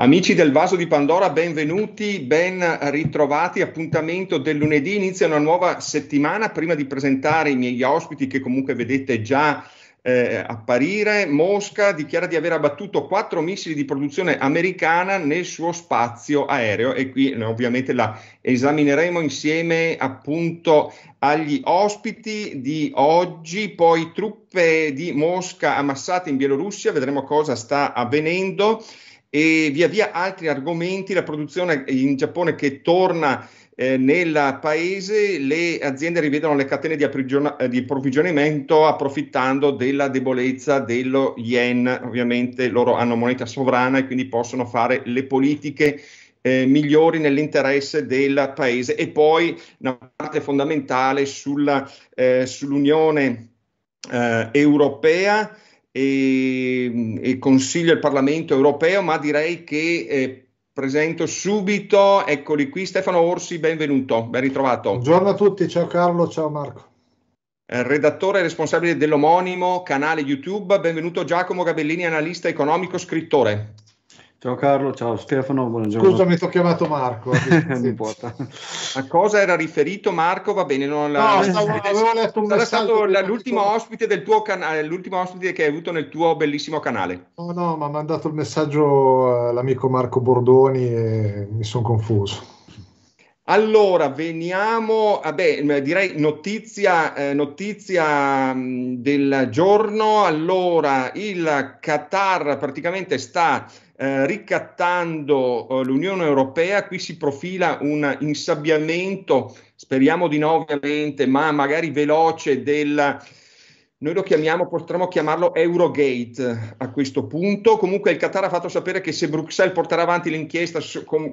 Amici del Vaso di Pandora, benvenuti, ben ritrovati. Appuntamento del lunedì, inizia una nuova settimana. Prima di presentare i miei ospiti, che comunque vedete già eh, apparire, Mosca dichiara di aver abbattuto quattro missili di produzione americana nel suo spazio aereo e qui eh, ovviamente la esamineremo insieme appunto agli ospiti di oggi, poi truppe di Mosca ammassate in Bielorussia, vedremo cosa sta avvenendo e via via altri argomenti, la produzione in Giappone che torna eh, nel paese, le aziende rivedono le catene di, apprigiona- eh, di approvvigionamento approfittando della debolezza dello yen, ovviamente loro hanno moneta sovrana e quindi possono fare le politiche eh, migliori nell'interesse del paese e poi una parte fondamentale sulla, eh, sull'Unione eh, Europea e, e Consiglio e Parlamento europeo, ma direi che eh, presento subito, eccoli qui, Stefano Orsi, benvenuto, ben ritrovato. Buongiorno a tutti, ciao Carlo, ciao Marco. Eh, redattore e responsabile dell'omonimo canale YouTube, benvenuto Giacomo Gabellini, analista economico, scrittore. Ciao Carlo, ciao Stefano, buongiorno. Scusami, ti ho chiamato Marco. non importa. A cosa era riferito Marco? Va bene, non la... No, stavo, avevo letto un Sarà stato l'ultimo ospite del tuo canale, eh, l'ultimo ospite che hai avuto nel tuo bellissimo canale. No, no, ma ha mandato il messaggio eh, l'amico Marco Bordoni e mi sono confuso. Allora, veniamo, vabbè, ah, direi notizia, eh, notizia mm, del giorno. Allora, il Qatar praticamente sta eh, ricattando eh, l'Unione Europea, qui si profila un insabbiamento, speriamo di no ovviamente, ma magari veloce del... Noi lo chiamiamo, potremmo chiamarlo Eurogate a questo punto. Comunque il Qatar ha fatto sapere che se Bruxelles porterà avanti l'inchiesta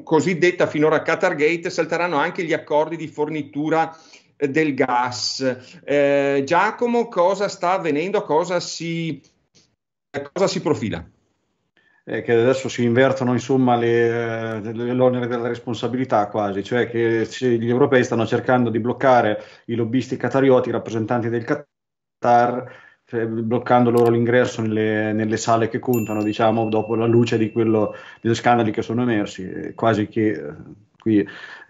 cosiddetta finora Qatargate, salteranno anche gli accordi di fornitura eh, del gas. Eh, Giacomo, cosa sta avvenendo? Cosa si, eh, cosa si profila? eh, che adesso si invertono insomma le, le, eh, l'onere della responsabilità quasi, cioè che gli europei stanno cercando di bloccare i lobbisti catarioti, i rappresentanti del Qatar, eh, bloccando loro l'ingresso nelle, nelle, sale che contano, diciamo, dopo la luce di quello, degli scandali che sono emersi, eh, quasi che qui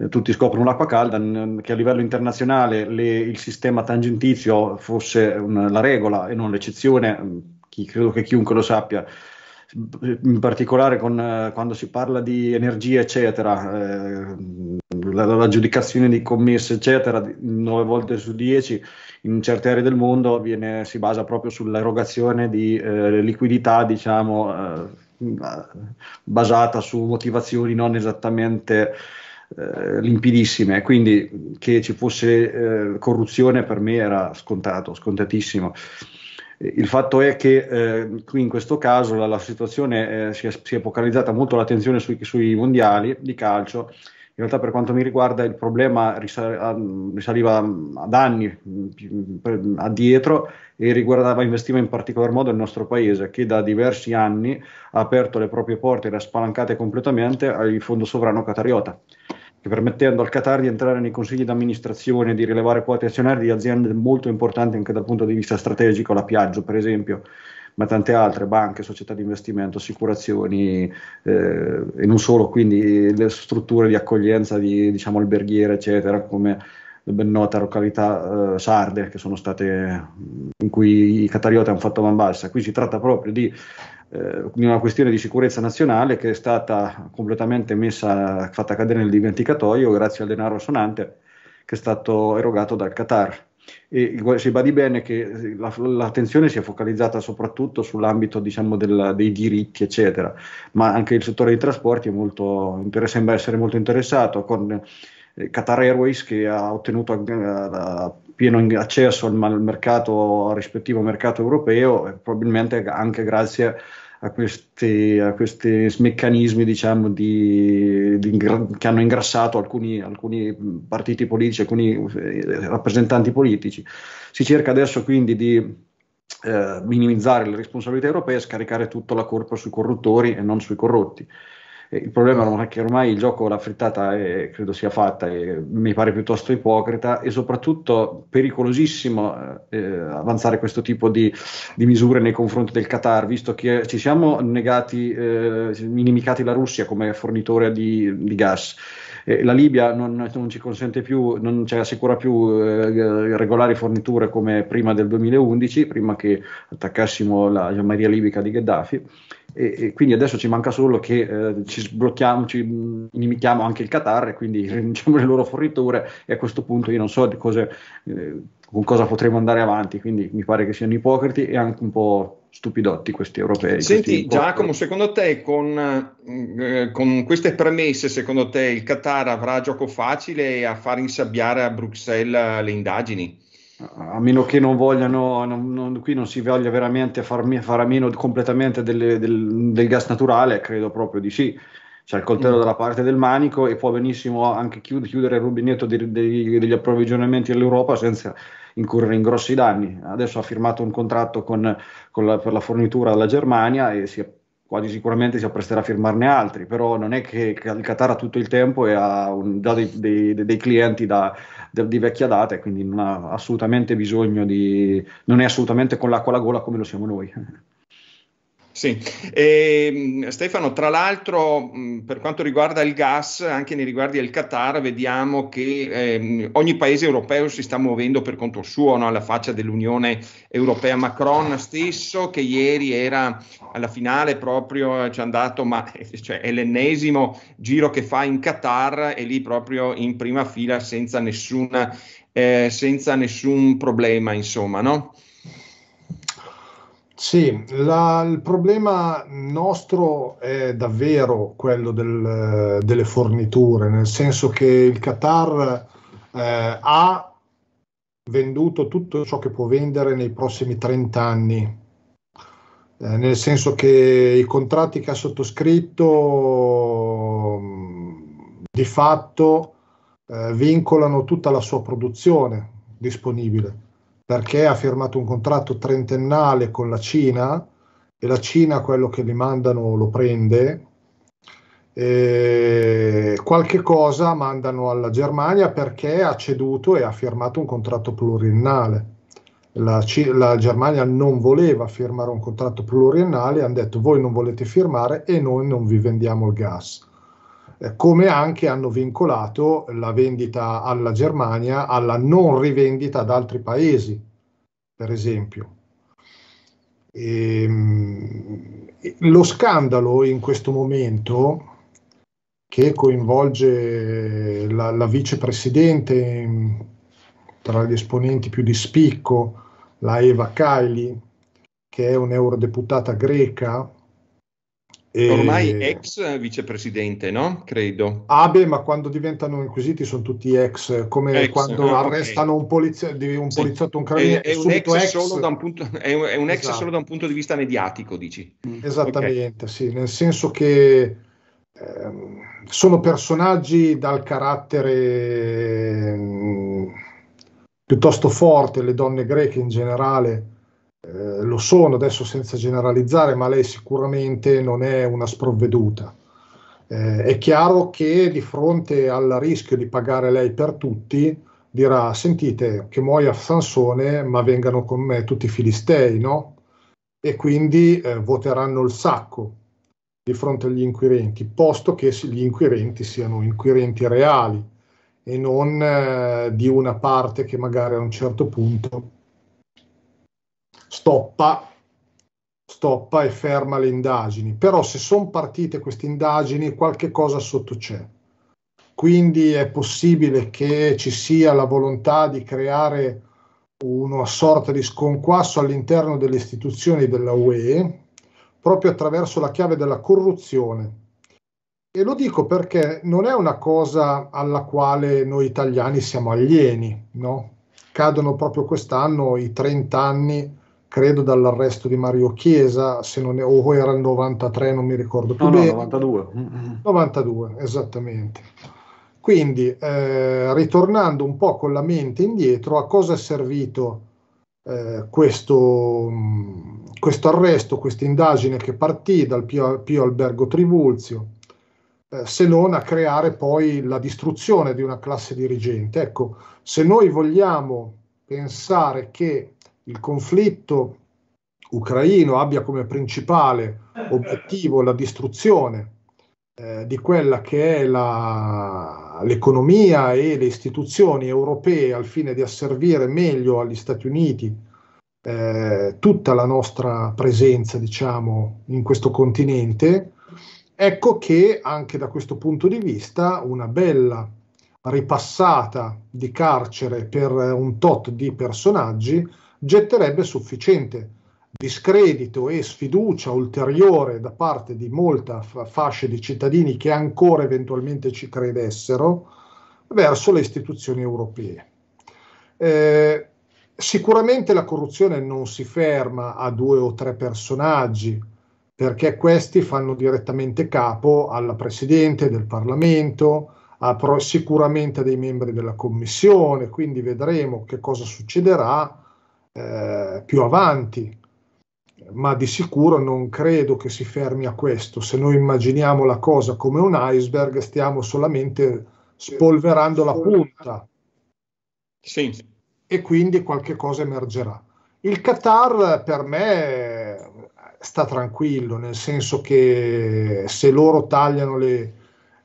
tutti scoprono l'acqua calda, che a livello internazionale le, il sistema tangentizio fosse un, la regola e non l'eccezione, mm, chi, credo che chiunque lo sappia in particolare con, eh, quando si parla di energia, eccetera, eh, l'aggiudicazione di commesse, eccetera, 9 volte su 10 in certe aree del mondo viene, si basa proprio sull'erogazione di eh, liquidità, diciamo, eh, basata su motivazioni non esattamente eh, limpidissime, quindi che ci fosse corruzione per me era scontato, scontatissimo. Il fatto è che eh, qui in questo caso la, la situazione eh, si, è, si, è, focalizzata molto l'attenzione sui, sui, mondiali di calcio. In realtà, per quanto mi riguarda, il problema risaliva mm, ad anni mm, addietro e riguardava, investiva in particolar modo il nostro paese, che da diversi anni ha aperto le proprie porte e le ha spalancate completamente al fondo sovrano catariota che permettendo al Qatar di entrare nei consigli di amministrazione e di rilevare quote azionarie di aziende molto importanti anche dal punto di vista strategico, la Piaggio per esempio, ma tante altre banche, società di investimento, assicurazioni eh, e non solo, quindi le strutture di accoglienza di diciamo, alberghiere, eccetera, come le ben nota località eh, sarde che sono state in cui i catarioti hanno fatto man bassa. Qui si tratta proprio di eh, di una questione di sicurezza nazionale che è stata completamente messa, fatta cadere nel dimenticatoio grazie al denaro sonante che è stato erogato dal Qatar. E si di bene che eh, la, l'attenzione si è focalizzata soprattutto sull'ambito diciamo, del, dei diritti, eccetera, ma anche il settore dei trasporti molto, sembra essere molto interessato con eh, Qatar Airways che ha ottenuto eh, a, a, pieno accesso al, mercato, al rispettivo mercato europeo, probabilmente anche grazie a questi, a questi meccanismi diciamo, di, di, che hanno ingrassato alcuni, alcuni, partiti politici, alcuni eh, rappresentanti politici. Si cerca adesso quindi di eh, minimizzare le responsabilità europee e scaricare tutta la colpa sui corruttori e non sui corrotti. Eh, il problema è che ormai il gioco la frittata è, eh, credo sia fatta e mi pare piuttosto ipocrita e soprattutto pericolosissimo eh, eh, avanzare questo tipo di, di, misure nei confronti del Qatar, visto che ci siamo negati, eh, inimicati la Russia come fornitore di, di gas. la Libia non, non, ci consente più, non ci assicura più eh, regolari forniture come prima del 2011, prima che attaccassimo la Maria libica di Gheddafi e, e quindi adesso ci manca solo che eh, ci sblocchiamo, ci inimichiamo anche il Qatar e quindi rinunciamo alle loro forniture e a questo punto io non so di cose, eh, con cosa potremo andare avanti, quindi mi pare che siano ipocriti e anche un po' stupidotti questi europei. Senti questi Giacomo, secondo te con, eh, con, queste premesse, secondo te il Qatar avrà gioco facile a far insabbiare a Bruxelles le indagini? a meno che non vogliano, non, non, qui non si voglia veramente fare far a meno completamente delle, del, del, gas naturale, credo proprio di sì. C'è il coltello mm. dalla parte del manico e può benissimo anche chiud- chiudere il rubinetto de- de- degli approvvigionamenti all'Europa senza incorrere in grossi danni. Adesso ha firmato un contratto con, con la, per la fornitura alla Germania e si è quasi sicuramente si appresterà a firmarne altri, però non è che il Qatar ha tutto il tempo e ha un, dei, dei, dei, clienti da, de, di vecchia data e quindi non ha assolutamente bisogno di... non è assolutamente con l'acqua alla gola come lo siamo noi. Sì, e, ehm, Stefano, tra l'altro per quanto riguarda il gas, anche nei riguardi del Qatar, vediamo che eh, ogni paese europeo si sta muovendo per conto suo, no? alla faccia dell'Unione Europea. Macron stesso, che ieri era alla finale proprio, eh, ci è andato, ma cioè, è l'ennesimo giro che fa in Qatar e lì proprio in prima fila senza, nessuna, eh, senza nessun problema, insomma, no? Sì, la, il problema nostro è davvero quello del, delle forniture, nel senso che il Qatar eh, ha venduto tutto ciò che può vendere nei prossimi 30 anni, eh, nel senso che i contratti che ha sottoscritto di fatto eh, vincolano tutta la sua produzione disponibile perché ha firmato un contratto trentennale con la Cina e la Cina quello che gli mandano lo prende. E qualche cosa mandano alla Germania perché ha ceduto e ha firmato un contratto pluriennale. La, C- la, Germania non voleva firmare un contratto pluriennale, hanno detto voi non volete firmare e noi non vi vendiamo il gas. Eh, come anche hanno vincolato la vendita alla Germania alla non rivendita ad altri paesi, per esempio. E, ehm, lo scandalo in questo momento che coinvolge la, la vicepresidente tra gli esponenti più di spicco, la Eva Kaili, che è un'eurodeputata greca, Ormai ex vicepresidente, no? Credo. Ah, beh, ma quando diventano inquisiti sono tutti ex, come ex, quando no, arrestano un, polizio- un poliziotto, un carabiniere. È, è, un ex, Solo, è un, è esatto. solo da un punto di vista mediatico, dici. Mm. Esattamente, okay. sì, nel senso che eh, sono personaggi dal carattere eh, piuttosto forte, le donne greche in generale eh, lo sono adesso senza generalizzare, ma lei sicuramente non è una sprovveduta. Eh, è chiaro che di fronte al rischio di pagare lei per tutti, dirà: Sentite, che muoia Sansone, ma vengano con me tutti i filistei, no? E quindi eh, voteranno il sacco di fronte agli inquirenti, posto che gli inquirenti siano inquirenti reali e non eh, di una parte che magari a un certo punto stoppa, stoppa e ferma le indagini. Però se sono partite queste indagini, qualche cosa sotto c'è. Quindi è possibile che ci sia la volontà di creare una sorta di sconquasso all'interno delle istituzioni della UE, proprio attraverso la chiave della corruzione. E lo dico perché non è una cosa alla quale noi italiani siamo alieni, no? Cadono proprio quest'anno i 30 anni credo dall'arresto di Mario Chiesa, se non è, o era il 93, non mi ricordo più no, bene. No, 92. 92, esattamente. Quindi, eh, ritornando un po' con la mente indietro, a cosa è servito eh, questo, questo, arresto, questa indagine che partì dal Pio, Pio Albergo Trivulzio, eh, se non a creare poi la distruzione di una classe dirigente? Ecco, se noi vogliamo pensare che il conflitto ucraino abbia come principale obiettivo la distruzione eh, di quella che è la, l'economia e le istituzioni europee al fine di asservire meglio agli Stati Uniti eh, tutta la nostra presenza, diciamo, in questo continente, ecco che anche da questo punto di vista una bella ripassata di carcere per un tot di personaggi getterebbe sufficiente discredito e sfiducia ulteriore da parte di molta fascia di cittadini che ancora eventualmente ci credessero verso le istituzioni europee. Eh, sicuramente la corruzione non si ferma a due o tre personaggi, perché questi fanno direttamente capo alla Presidente del Parlamento, a sicuramente a dei membri della Commissione, quindi vedremo che cosa succederà eh, più avanti, ma di sicuro non credo che si fermi a questo. Se noi immaginiamo la cosa come un iceberg, stiamo solamente spolverando la punta. Sì. E quindi qualche cosa emergerà. Il Qatar per me sta tranquillo, nel senso che se loro tagliano le,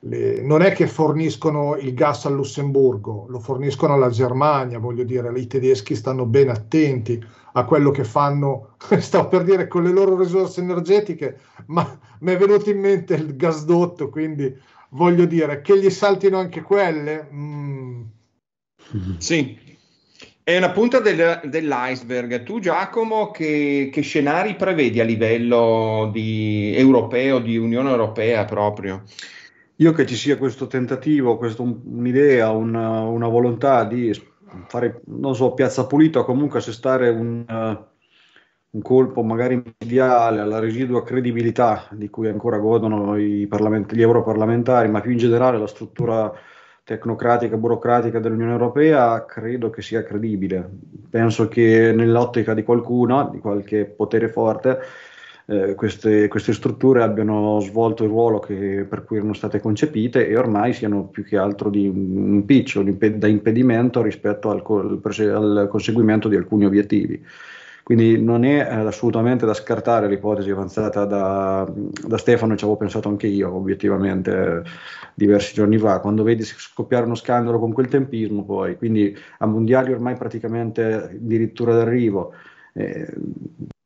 le, non è che forniscono il gas al Lussemburgo, lo forniscono alla Germania, voglio dire, i tedeschi stanno ben attenti a quello che fanno, sto per dire, con le loro risorse energetiche, ma mi è venuto in mente il gasdotto, quindi voglio dire, che gli saltino anche quelle. Mm. Sì. È una punta del, dell'iceberg. Tu Giacomo, che, che scenari prevedi a livello di, europeo, di Unione Europea proprio? Io che ci sia questo tentativo, questo, un'idea, una, una, volontà di fare, non so, piazza pulita o comunque assestare un, uh, un colpo magari mediale alla residua credibilità di cui ancora godono gli europarlamentari, ma più in generale la struttura tecnocratica, burocratica dell'Unione Europea, credo che sia credibile. Penso che nell'ottica di qualcuno, di qualche potere forte, eh, queste, queste, strutture abbiano svolto il ruolo che, per cui erano state concepite e ormai siano più che altro di un piccio da impedimento rispetto al, al, conseguimento di alcuni obiettivi. Quindi non è eh, assolutamente da scartare l'ipotesi avanzata da, da Stefano, ci avevo pensato anche io obiettivamente diversi giorni fa, quando vedi scoppiare uno scandalo con quel tempismo poi, quindi a mondiali ormai praticamente addirittura d'arrivo, eh,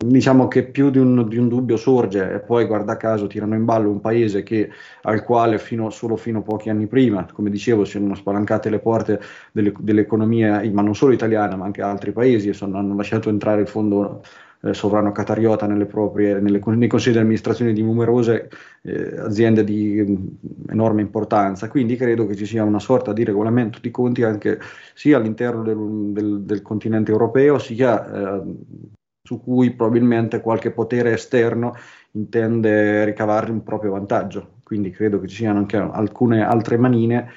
diciamo che più di un, di un, dubbio sorge e poi guarda caso tirano in ballo un paese che, al quale fino, solo fino a pochi anni prima, come dicevo, si erano spalancate le porte delle, dell'economia, ma non solo italiana, ma anche altri paesi, sono, hanno lasciato entrare il fondo eh, sovrano catariota nelle proprie, nelle, nei consigli di amministrazione di numerose eh, aziende di mh, mm, enorme importanza. Quindi credo che ci sia una sorta di regolamento di conti anche sia all'interno del, del, del continente europeo, sia eh, su cui probabilmente qualche potere esterno intende ricavare un proprio vantaggio. Quindi credo che ci siano anche alcune altre manine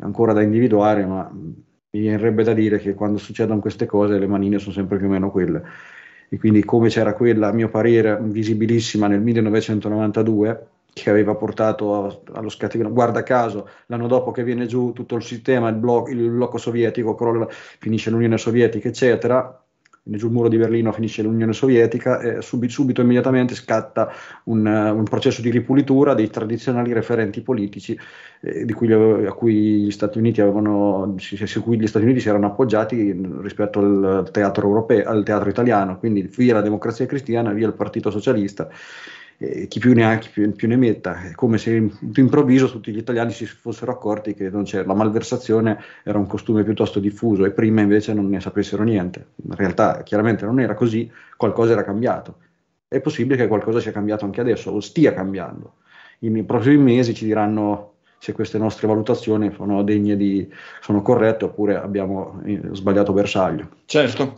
ancora da individuare, ma mi verrebbe da dire che quando succedono queste cose le manine sono sempre più o meno quelle e quindi come c'era quella, a mio parere, visibilissima nel 1992 che aveva portato a, allo scatino, guarda caso, l'anno dopo che viene giù tutto il sistema, il, blo- il blocco sovietico crolla, finisce l'Unione Sovietica, eccetera, quindi sul muro di Berlino finisce l'Unione Sovietica e subito, subito immediatamente scatta un, eh, un, processo di ripulitura dei tradizionali referenti politici eh, cui, a cui gli Stati Uniti avevano, su cui gli Stati Uniti si erano appoggiati rispetto al teatro europeo, al teatro italiano, quindi via la democrazia cristiana, via il Partito Socialista eh, chi più ne ha, chi più, più, ne metta. È come se d'improvviso tutti gli italiani si fossero accorti che la malversazione era un costume piuttosto diffuso e prima invece non ne sapessero niente. In realtà chiaramente non era così, qualcosa era cambiato. È possibile che qualcosa sia cambiato anche adesso o stia cambiando. I, I prossimi mesi ci diranno se queste nostre valutazioni sono degne di, sono corrette oppure abbiamo eh, sbagliato bersaglio. Certo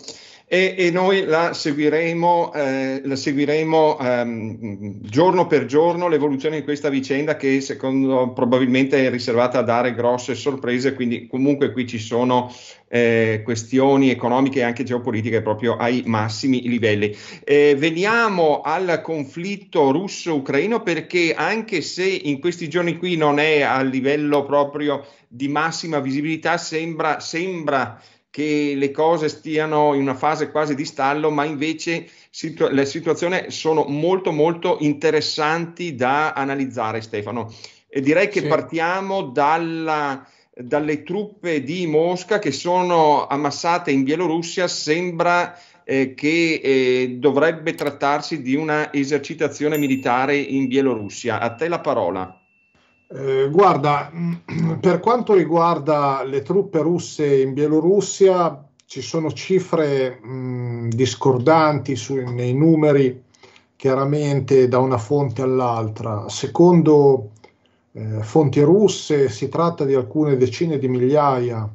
e, e noi la seguiremo, eh, la seguiremo ehm, giorno per giorno l'evoluzione di questa vicenda che secondo probabilmente è riservata a dare grosse sorprese, quindi comunque qui ci sono eh, questioni economiche e anche geopolitiche proprio ai massimi livelli. Eh, veniamo al conflitto russo-ucraino perché anche se in questi giorni qui non è a livello proprio di massima visibilità, sembra, sembra che le cose stiano in una fase quasi di stallo, ma invece situ- le situazioni sono molto molto interessanti da analizzare, Stefano. E direi che sì. partiamo dalla, dalle truppe di Mosca che sono ammassate in Bielorussia, sembra eh, che eh, dovrebbe trattarsi di una esercitazione militare in Bielorussia. A te la parola. Eh, guarda, mm, per quanto riguarda le truppe russe in Bielorussia, ci sono cifre mh, mm, discordanti su, nei numeri, chiaramente da una fonte all'altra. Secondo eh, fonti russe si tratta di alcune decine di migliaia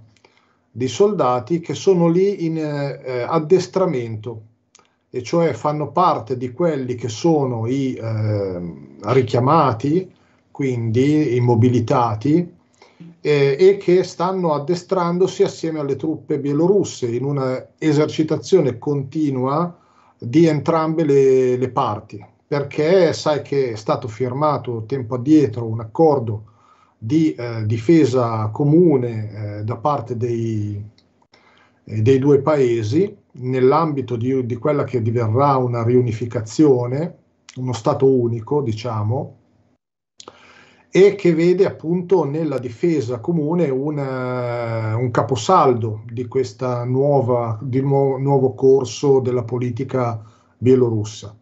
di soldati che sono lì in eh, addestramento, e cioè fanno parte di quelli che sono i eh, richiamati quindi immobilitati, eh, e che stanno addestrandosi assieme alle truppe bielorusse in una esercitazione continua di entrambe le, le parti, perché sai che è stato firmato tempo addietro un accordo di eh, difesa comune eh, da parte dei, eh, dei, due paesi nell'ambito di, di quella che diverrà una riunificazione, uno Stato unico, diciamo, e che vede appunto nella difesa comune una, eh, un caposaldo di questo nuovo, nuovo corso della politica bielorussa.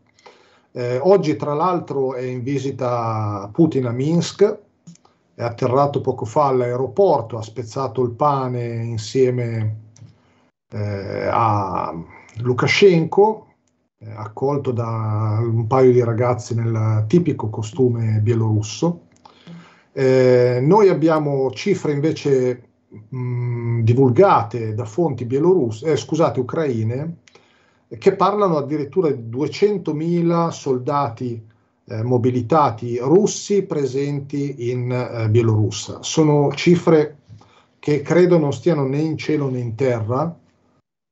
Eh, oggi tra l'altro è in visita Putin a Minsk, è atterrato poco fa all'aeroporto, ha spezzato il pane insieme eh, a Lukashenko, eh, accolto da un paio di ragazzi nel tipico costume bielorusso. Eh, noi abbiamo cifre invece mh, mm, divulgate da fonti bielorusse, eh, scusate, ucraine, che parlano addirittura di 200.000 soldati eh, mobilitati russi presenti in eh, Bielorussia. Sono cifre che credo non stiano né in cielo né in terra.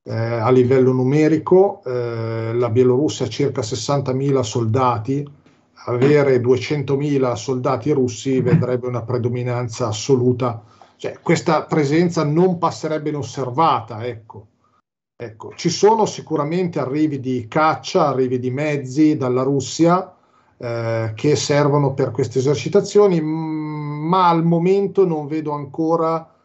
Eh, a livello numerico, eh, la Bielorussia ha circa 60.000 soldati, avere 200.000 soldati russi vedrebbe una predominanza assoluta, cioè questa presenza non passerebbe inosservata, ecco. Ecco, ci sono sicuramente arrivi di caccia, arrivi di mezzi dalla Russia eh, che servono per queste esercitazioni, ma al momento non vedo ancora,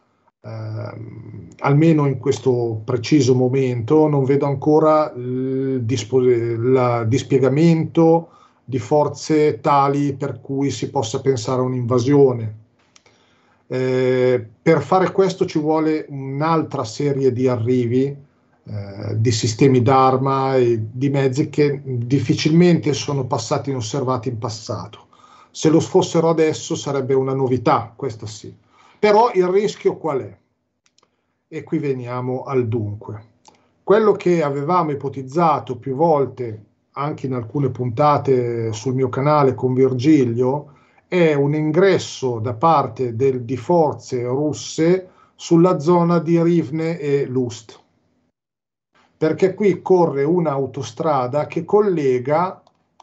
eh, almeno in questo preciso momento, non vedo ancora il, dispos- il dispiegamento di forze tali per cui si possa pensare a un'invasione. Eh, per fare questo ci vuole un'altra serie di arrivi, eh, di sistemi d'arma e di mezzi che difficilmente sono passati inosservati in passato. Se lo fossero adesso sarebbe una novità, questa sì. Però il rischio qual è? E qui veniamo al dunque. Quello che avevamo ipotizzato più volte anche in alcune puntate sul mio canale con Virgilio, è un ingresso da parte del, di forze russe sulla zona di Rivne e Lust, perché qui corre un'autostrada che collega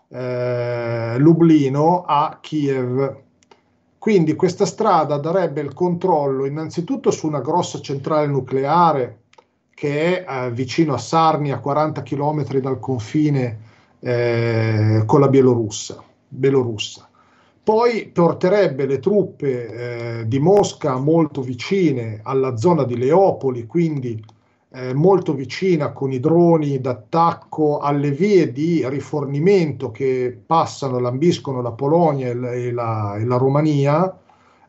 eh, Lublino a Kiev. Quindi questa strada darebbe il controllo innanzitutto su una grossa centrale nucleare che è eh, vicino a Sarni, a 40 km dal confine eh, con la Bielorussia. Bielorussa. Poi porterebbe le truppe eh, di Mosca molto vicine alla zona di Leopoli, quindi eh, molto vicina con i droni d'attacco alle vie di rifornimento che passano, lambiscono la Polonia e la, e la, e la Romania,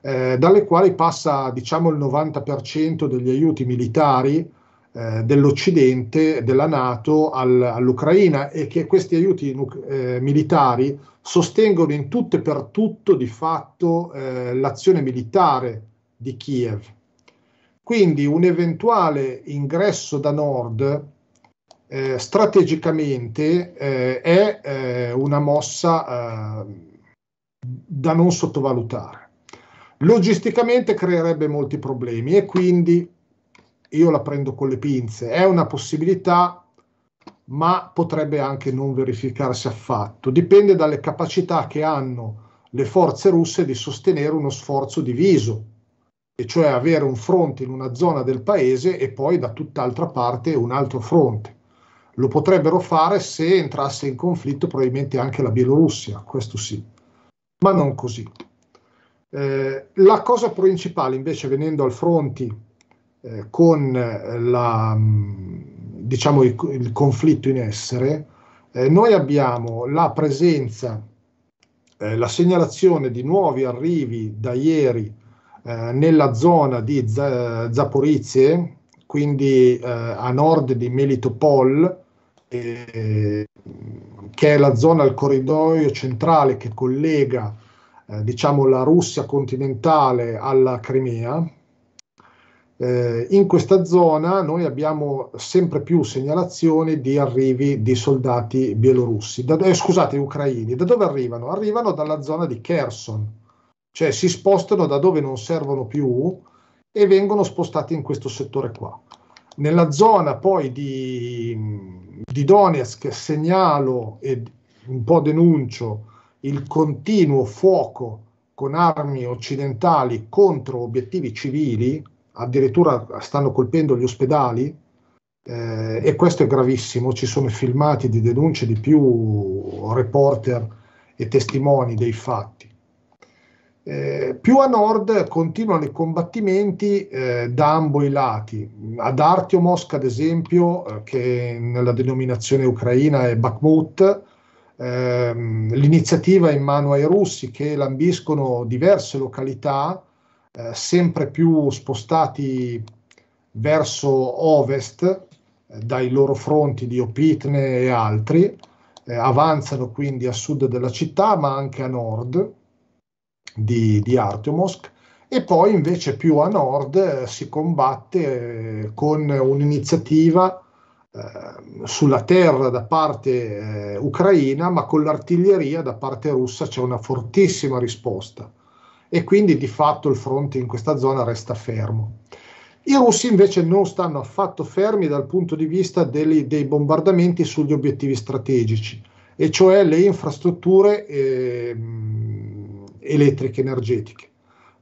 eh, dalle quali passa diciamo il 90% degli aiuti militari eh, dell'Occidente, della Nato al, all'Ucraina e che questi aiuti eh, militari sostengono in tutto e per tutto di fatto eh, l'azione militare di Kiev. Quindi un eventuale ingresso da nord eh, strategicamente eh, è eh, una mossa eh, da non sottovalutare. Logisticamente creerebbe molti problemi e quindi io la prendo con le pinze, è una possibilità, ma potrebbe anche non verificarsi affatto. Dipende dalle capacità che hanno le forze russe di sostenere uno sforzo diviso, e cioè avere un fronte in una zona del paese e poi da tutt'altra parte un altro fronte. Lo potrebbero fare se entrasse in conflitto probabilmente anche la Bielorussia, questo sì, ma non così. Eh, la cosa principale invece venendo al fronte eh, con la, mm, diciamo, il, il, conflitto in essere, eh, noi abbiamo la presenza, eh, la segnalazione di nuovi arrivi da ieri eh, nella zona di Z- Zaporizie, quindi eh, a nord di Melitopol, che è la zona del corridoio centrale che collega diciamo, la Russia continentale alla Crimea eh, in questa zona noi abbiamo sempre più segnalazioni di arrivi di soldati bielorussi, da, eh, scusate, ucraini. Da dove arrivano? Arrivano dalla zona di Kherson, cioè si spostano da dove non servono più e vengono spostati in questo settore qua. Nella zona poi di, di Donetsk segnalo e un po' denuncio il continuo fuoco con armi occidentali contro obiettivi civili, addirittura stanno colpendo gli ospedali eh, e questo è gravissimo, ci sono filmati di denunce di più reporter e testimoni dei fatti. Eh, più a nord continuano i combattimenti eh, da ambo i lati. Ad Artiomosk, ad esempio, eh, che nella denominazione ucraina è Bakhmut, ehm, l'iniziativa è in mano ai russi che lambiscono diverse località eh, sempre più spostati verso ovest eh, dai loro fronti di Opitne e altri, eh, avanzano quindi a sud della città ma anche a nord di, di Artyomovsk e poi invece più a nord eh, si combatte eh, con un'iniziativa ehm, sulla terra da parte ucraina ma con l'artiglieria da parte russa c'è una fortissima risposta e quindi di fatto il fronte in questa zona resta fermo. I russi invece non stanno affatto fermi dal punto di vista dei, dei bombardamenti sugli obiettivi strategici, e cioè le infrastrutture eh, elettriche energetiche.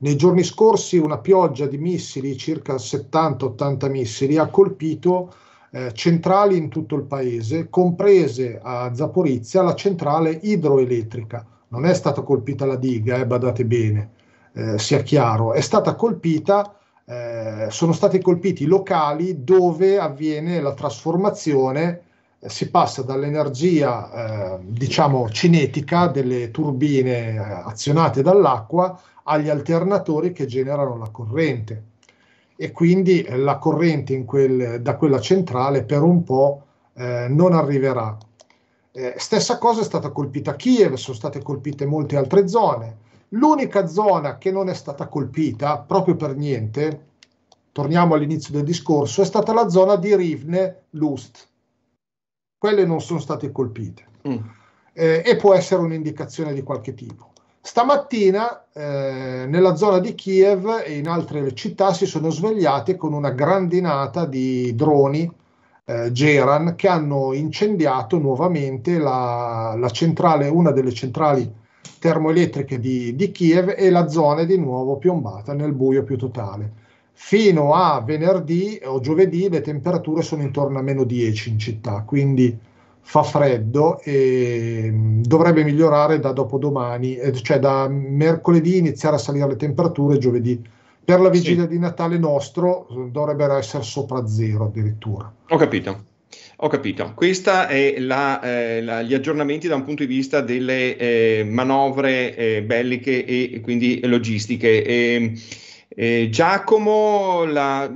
Nei giorni scorsi una pioggia di missili, circa 70-80 missili, ha colpito eh, centrali in tutto il paese, comprese a Zaporizia la centrale idroelettrica. Non è stata colpita la diga, eh, badate bene, eh, sia chiaro, è stata colpita, eh, sono stati colpiti i locali dove avviene la trasformazione, eh, si passa dall'energia eh, diciamo cinetica delle turbine eh, azionate dall'acqua agli alternatori che generano la corrente e quindi la corrente quel, da quella centrale per un po' eh, non arriverà. Eh, stessa cosa è stata colpita a Kiev, sono state colpite molte altre zone. L'unica zona che non è stata colpita proprio per niente, torniamo all'inizio del discorso, è stata la zona di Rivne Lust. Quelle non sono state colpite mm. eh, e può essere un'indicazione di qualche tipo. Stamattina eh, nella zona di Kiev e in altre città si sono svegliate con una grandinata di droni eh, Geran che hanno incendiato nuovamente la, la centrale, una delle centrali termoelettriche di, di Kiev e la zona è di nuovo piombata nel buio più totale. Fino a venerdì o giovedì le temperature sono intorno a meno 10 in città, quindi fa freddo e mm, dovrebbe migliorare da dopodomani, eh, cioè da mercoledì iniziare a salire le temperature, giovedì per la vigilia sì. di Natale nostro mm, dovrebbero essere sopra zero addirittura. Ho capito. Ho capito. Questi sono eh, gli aggiornamenti da un punto di vista delle eh, manovre eh, belliche e, quindi logistiche. E, ehm, eh, Giacomo, la,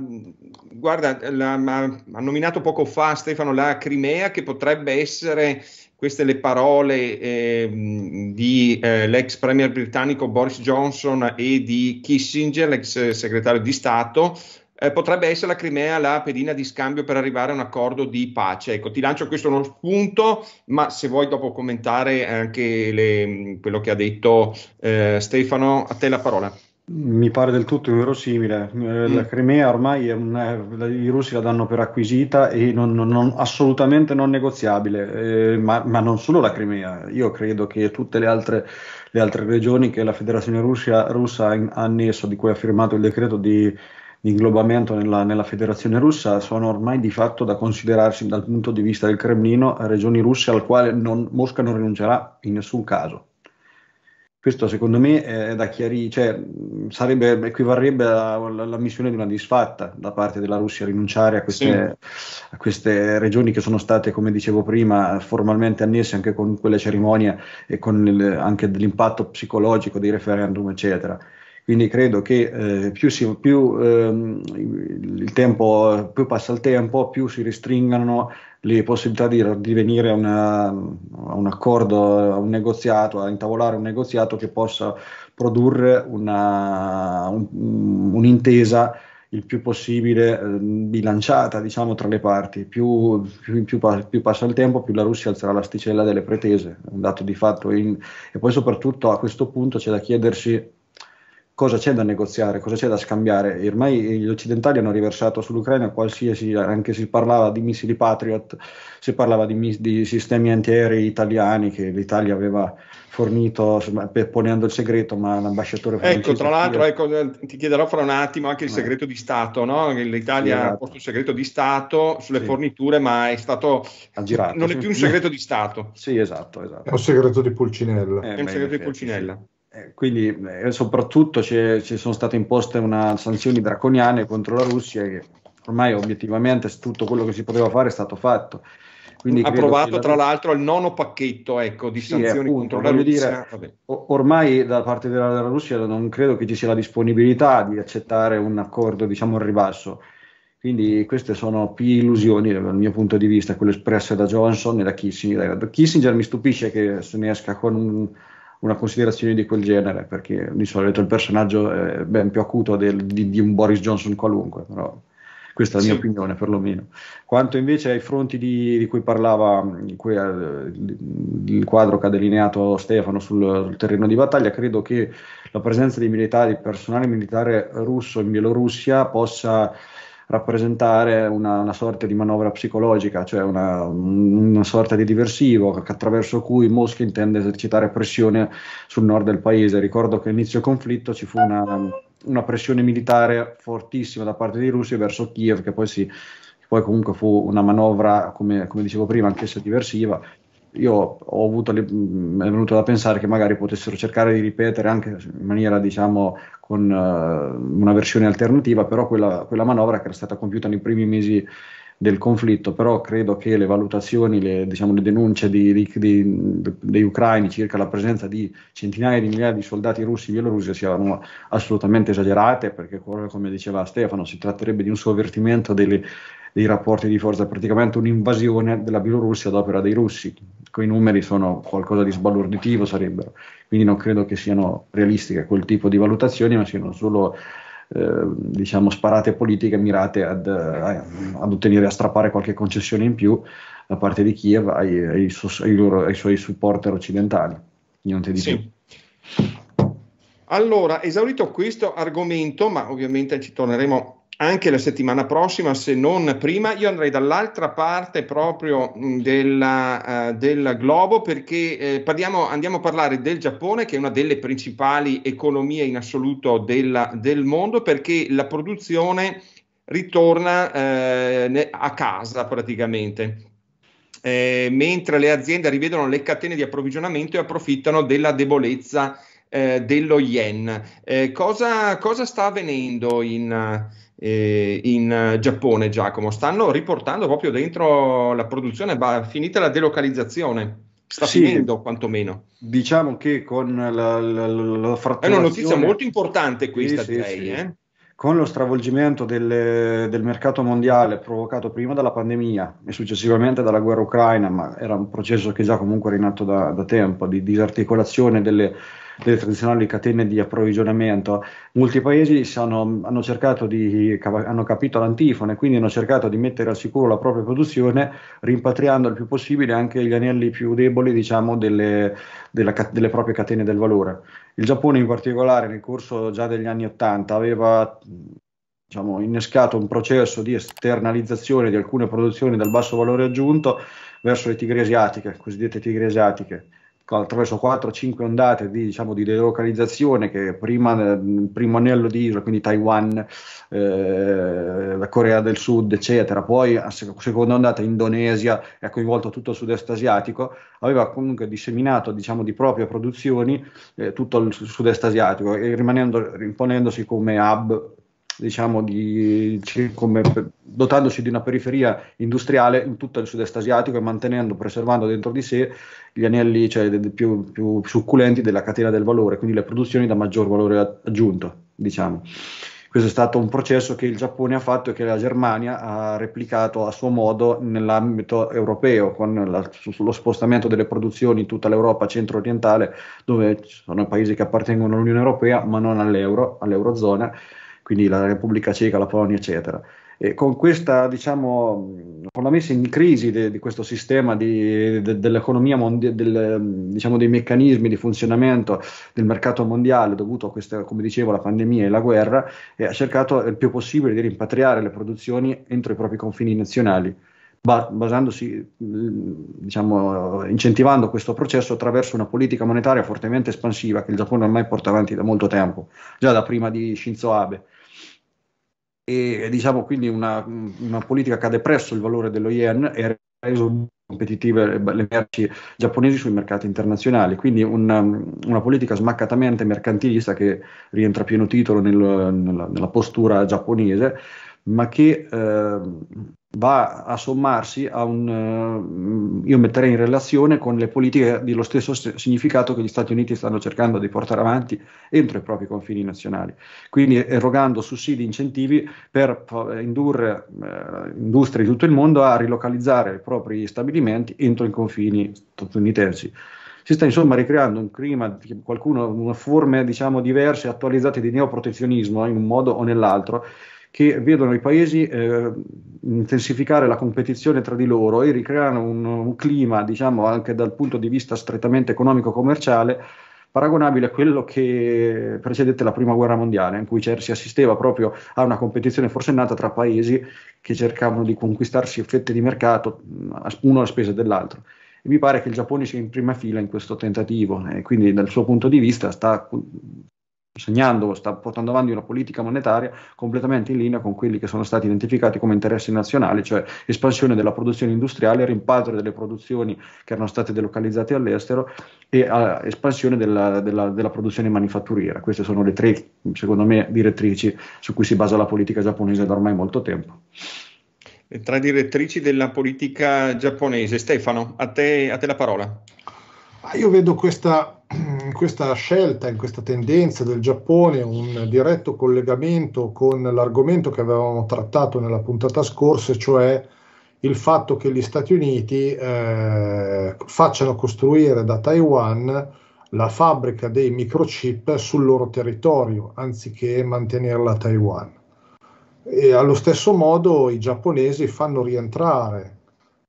guarda, la, ma, ha nominato poco fa Stefano la Crimea che potrebbe essere queste le parole ehm, eh, dell'ex eh, premier britannico Boris Johnson e di Kissinger, l'ex eh, segretario di Stato, eh, potrebbe essere la Crimea la pedina di scambio per arrivare a un accordo di pace. Ecco, ti lancio questo uno spunto, ma se vuoi dopo commentare anche le, quello che ha detto eh, Stefano, a te la parola. Mi pare del tutto inverosimile. Eh, la mm. Crimea ormai un, i russi la danno per acquisita e non, non, assolutamente non negoziabile, eh, ma, ma, non solo la Crimea, io credo che tutte le altre, le altre regioni che la Federazione Russia, russa ha annesso, di cui ha firmato il decreto di di inglobamento nella, nella, federazione russa sono ormai di fatto da considerarsi dal punto di vista del Cremlino regioni russe al quale non, Mosca non rinuncerà in nessun caso. Questo secondo me è da chiarire, cioè, sarebbe, equivarrebbe alla, missione di una disfatta da parte della Russia rinunciare a queste, sì. a queste, regioni che sono state, come dicevo prima, formalmente annesse anche con quelle cerimonie e con il, anche dell'impatto psicologico dei referendum, eccetera. Quindi credo che eh, più, si, più, ehm, tempo, più, passa il tempo, più si restringano le possibilità di, di venire a, una, a, un accordo, a un negoziato, a intavolare un negoziato che possa produrre una, un, un'intesa il più possibile eh, bilanciata diciamo, tra le parti. Più, più, più, più, passa il tempo, più la Russia alzerà l'asticella delle pretese, un dato di fatto. In, e poi soprattutto a questo punto c'è da chiedersi cosa c'è da negoziare, cosa c'è da scambiare. Ormai gli occidentali hanno riversato sull'Ucraina qualsiasi, anche si parlava di missili Patriot, si parlava di, di sistemi antiaerei italiani che l'Italia aveva fornito ponendo il segreto, ma l'ambasciatore... Ecco, tra l'altro ecco, eh, ti chiederò fra un attimo anche il eh. segreto eh. di Stato, no? l'Italia sì, ha esatto. posto il segreto di Stato sulle sì. forniture, ma è stato... Aggirato, non è più un segreto di Stato. Sì, esatto, esatto. È un segreto di Pulcinella. Eh, è un segreto di Pulcinella. Sì. Eh, quindi eh, soprattutto ci sono state imposte una, sanzioni draconiane contro la Russia che ormai obiettivamente tutto quello che si poteva fare è stato fatto. Quindi approvato la... tra l'altro il nono pacchetto ecco, di sì, sanzioni appunto, contro la Russia. Dire, ormai da parte della, della, Russia non credo che ci sia la disponibilità di accettare un accordo diciamo al ribasso. Quindi queste sono più illusioni dal mio punto di vista, quelle espresse da Johnson e da Kissinger. Da Kissinger mi stupisce che se ne esca con un, una considerazione di quel genere, perché di solito il personaggio è ben più acuto del, di, di, un Boris Johnson qualunque, però questa è la mia sì. opinione perlomeno. Quanto invece ai fronti di, di cui parlava cui, eh, il quadro che ha delineato Stefano sul, sul, terreno di battaglia, credo che la presenza di militari, personale militare russo in Bielorussia possa rappresentare una, una sorta di manovra psicologica, cioè una, una, sorta di diversivo attraverso cui Mosca intende esercitare pressione sul nord del paese. Ricordo che all'inizio del conflitto ci fu una, una pressione militare fortissima da parte dei russi verso Kiev, che poi si poi comunque fu una manovra, come, come, dicevo prima, anch'essa diversiva, io ho avuto, le, mi mm, è venuto da pensare che magari potessero cercare di ripetere anche in maniera, diciamo, con uh, una versione alternativa, però quella, quella, manovra che era stata compiuta nei primi mesi del conflitto, però credo che le valutazioni, le, diciamo, le denunce di, di, di, degli ucraini circa la presenza di centinaia di migliaia di soldati russi in Bielorussia siano assolutamente esagerate, perché come diceva Stefano si tratterebbe di un sovvertimento delle dei rapporti di forza, praticamente un'invasione della Bielorussia ad opera dei russi. Quei numeri sono qualcosa di sbalorditivo, sarebbero. Quindi non credo che siano realistiche quel tipo di valutazioni, ma siano solo eh, diciamo sparate politiche mirate ad, eh, ad, ottenere, a strappare qualche concessione in più da parte di Kiev ai, ai, su, ai, loro, ai suoi supporter occidentali. Niente di sì. più. Allora, esaurito questo argomento, ma ovviamente ci torneremo anche la settimana prossima, se non prima. Io andrei dall'altra parte proprio mm, della, uh, eh, del globo perché eh, parliamo, andiamo a parlare del Giappone, che è una delle principali economie in assoluto della, del mondo, perché la produzione ritorna eh, a casa praticamente. Eh, mentre le aziende rivedono le catene di approvvigionamento e approfittano della debolezza eh, dello yen. Eh, cosa, cosa, sta avvenendo in, eh, in, Giappone, Giacomo? Stanno riportando proprio dentro la produzione, va, finita la delocalizzazione. Sta sì, finendo quantomeno. Diciamo che con la, la, la fratturazione... È una notizia molto importante questa, sì, direi. Sì, sì. Eh. Con lo stravolgimento del, del mercato mondiale provocato prima dalla pandemia e successivamente dalla guerra ucraina, ma era un processo che già comunque era in atto da, da tempo, di disarticolazione delle, delle tradizionali catene di approvvigionamento. Molti paesi sono, hanno, di, hanno capito l'antifone, quindi hanno cercato di mettere al sicuro la propria produzione, rimpatriando il più possibile anche gli anelli più deboli diciamo, delle, della, delle proprie catene del valore. Il Giappone in particolare nel corso già degli anni Ottanta, aveva diciamo, innescato un processo di esternalizzazione di alcune produzioni dal basso valore aggiunto verso le tigri asiatiche, cosiddette tigri asiatiche attraverso 4-5 ondate di, diciamo, di, delocalizzazione che prima il primo anello di isola, quindi Taiwan, eh, la Corea del Sud, eccetera, poi a seconda ondata Indonesia e ha coinvolto tutto il sud-est asiatico, aveva comunque disseminato diciamo, di proprie produzioni eh, tutto il sud-est asiatico e rimanendo, imponendosi come hub diciamo, di, come, dotandosi di una periferia industriale in tutto il sud-est asiatico e mantenendo, preservando dentro di sé gli anelli cioè, più, più, succulenti della catena del valore, quindi le produzioni da maggior valore aggiunto. Diciamo. Questo è stato un processo che il Giappone ha fatto e che la Germania ha replicato a suo modo nell'ambito europeo, con la, lo spostamento delle produzioni in tutta l'Europa centro-orientale, dove sono paesi che appartengono all'Unione Europea ma non all'euro, all'Eurozona quindi la Repubblica Ceca, la Polonia, eccetera. E con questa, diciamo, con la messa in crisi de, di questo sistema di, de, dell'economia mondiale, del, diciamo, dei meccanismi di funzionamento del mercato mondiale dovuto a questa, come dicevo, la pandemia e la guerra, eh, ha cercato il più possibile di rimpatriare le produzioni entro i propri confini nazionali basandosi, mm, diciamo, incentivando questo processo attraverso una politica monetaria fortemente espansiva che il Giappone ormai porta avanti da molto tempo, già da prima di Shinzo Abe. E diciamo quindi una, mm, una politica che ha depresso il valore dello yen e ha reso competitive le merci giapponesi sui mercati internazionali, quindi una, mm, una politica smaccatamente mercantilista che rientra a pieno titolo nel, nella, nella postura giapponese, ma che eh, va a sommarsi a un, eh, io metterei in relazione con le politiche di lo stesso significato che gli Stati Uniti stanno cercando di portare avanti entro i propri confini nazionali, quindi erogando sussidi e incentivi per indurre eh, industrie di tutto il mondo a rilocalizzare i propri stabilimenti entro i confini statunitensi. Si sta insomma ricreando un clima, qualcuno, una forme diciamo diverse, attualizzate di neoprotezionismo in un modo o nell'altro, che vedono i paesi eh, intensificare la competizione tra di loro e ricreano un, un clima, diciamo anche dal punto di vista strettamente economico-commerciale, paragonabile a quello che precedette la prima guerra mondiale, in cui c'er- cioè, si assisteva proprio a una competizione forsennata tra paesi che cercavano di conquistarsi fette di mercato, mm, uno alla spesa dell'altro. E mi pare che il Giappone sia in prima fila in questo tentativo e quindi dal suo punto di vista sta segnandolo, sta portando avanti una politica monetaria completamente in linea con quelli che sono stati identificati come interessi nazionali, cioè espansione della produzione industriale, rimpatrio delle produzioni che erano state delocalizzate all'estero e a, ah, espansione della, della, della, produzione manifatturiera. Queste sono le tre, secondo me, direttrici su cui si basa la politica giapponese da ormai molto tempo. Le tre direttrici della politica giapponese. Stefano, a te, a te la parola. Ah, io vedo questa questa scelta, in questa tendenza del Giappone, un diretto collegamento con l'argomento che avevamo trattato nella puntata scorsa, cioè il fatto che gli Stati Uniti eh, facciano costruire da Taiwan la fabbrica dei microchip sul loro territorio, anziché mantenerla a Taiwan. E allo stesso modo i giapponesi fanno rientrare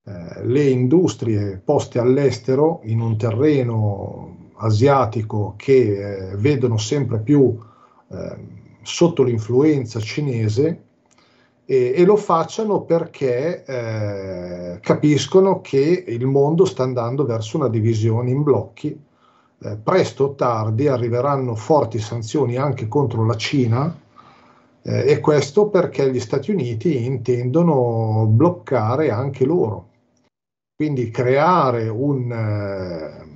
eh, le industrie poste all'estero in un terreno asiatico che eh, vedono sempre più eh, sotto l'influenza cinese e, e lo facciano perché eh, capiscono che il mondo sta andando verso una divisione in blocchi. Eh, presto o tardi arriveranno forti sanzioni anche contro la Cina eh, e questo perché gli Stati Uniti intendono bloccare anche loro. Quindi creare un eh,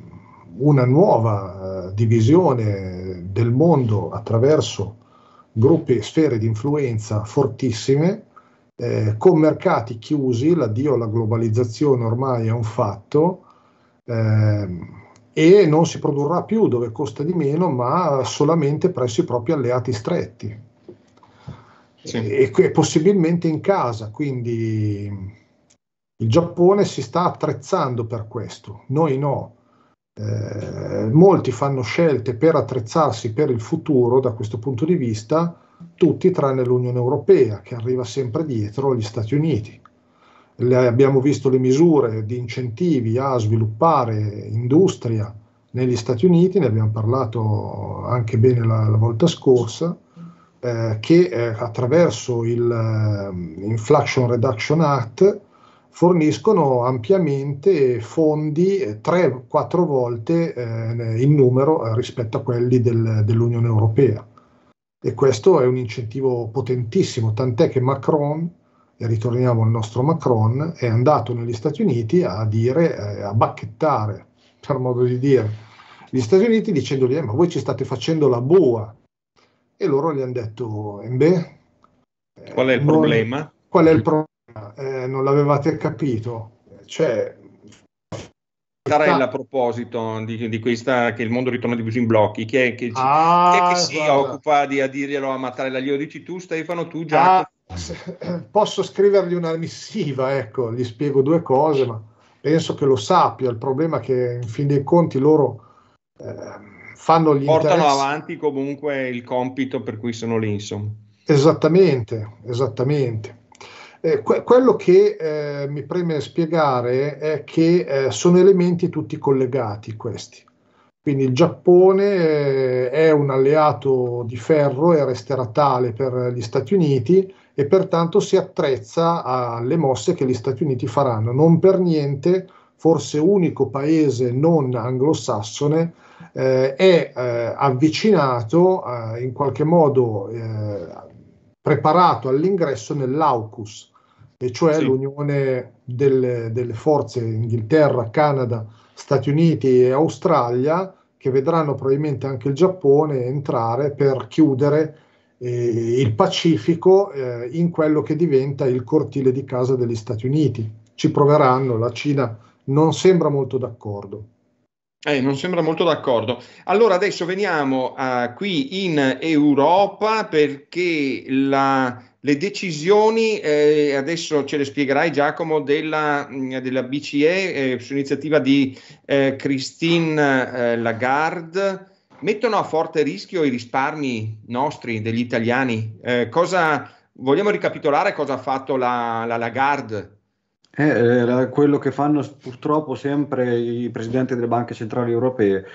una nuova eh, divisione del mondo attraverso gruppi e sfere di influenza fortissime, eh, con mercati chiusi, l'addio alla globalizzazione ormai è un fatto, eh, e non si produrrà più dove costa di meno, ma solamente presso i propri alleati stretti. Sì. E, e possibilmente in casa, quindi il Giappone si sta attrezzando per questo, noi no. Eh, molti fanno scelte per attrezzarsi per il futuro da questo punto di vista, tutti tranne l'Unione Europea che arriva sempre dietro agli Stati Uniti. Le abbiamo visto le misure di incentivi a sviluppare industria negli Stati Uniti, ne abbiamo parlato anche bene la, la volta scorsa, eh, che eh, attraverso l'Inflation ehm, Inflation Reduction Act forniscono ampiamente fondi 3-4 eh, volte eh, il numero eh, rispetto a quelli del, dell'Unione Europea. E questo è un incentivo potentissimo, tant'è che Macron, e ritorniamo al nostro Macron, è andato negli Stati Uniti a dire, eh, a bacchettare, per modo di dire, gli Stati Uniti dicendogli eh, ma voi ci state facendo la bua. E loro gli hanno detto, eh, beh, qual è il non, problema? Qual è il problema? eh, non l'avevate capito. Cioè, Tarella a proposito di, di, questa che il mondo ritorna diviso in blocchi, chi è che, ah, chi è che ah, si guarda. occupa di a dirglielo a Mattarella? Glielo dici tu, Stefano? Tu già. Ah, posso scrivergli una missiva, ecco, gli spiego due cose, ma penso che lo sappia. Il problema è che in fin dei conti loro eh, fanno gli Portano interessi. avanti comunque il compito per cui sono lì, insomma. Esattamente, esattamente. Eh, que- quello che eh, mi preme spiegare è che eh, sono elementi tutti collegati questi. Quindi il Giappone eh, è un alleato di ferro e resterà tale per gli Stati Uniti e pertanto si attrezza alle mosse che gli Stati Uniti faranno. Non per niente, forse unico paese non anglosassone, eh, è eh, avvicinato in qualche modo preparato all'ingresso nell'AUKUS, e cioè sì. l'unione delle, delle forze Inghilterra, Canada, Stati Uniti e Australia, che vedranno probabilmente anche il Giappone entrare per chiudere eh, il Pacifico eh, in quello che diventa il cortile di casa degli Stati Uniti. Ci proveranno, la Cina non sembra molto d'accordo. Eh, non sembra molto d'accordo. Allora adesso veniamo uh, qui in Europa perché la, le decisioni, eh, adesso ce le spiegherai Giacomo, della, mm, della BCE eh, su iniziativa di eh, Christine eh, Lagarde mettono a forte rischio i risparmi nostri, degli italiani. Cosa, vogliamo ricapitolare cosa ha fatto la, la Lagarde? Eh, era quello che fanno purtroppo sempre i presidenti delle banche centrali europee.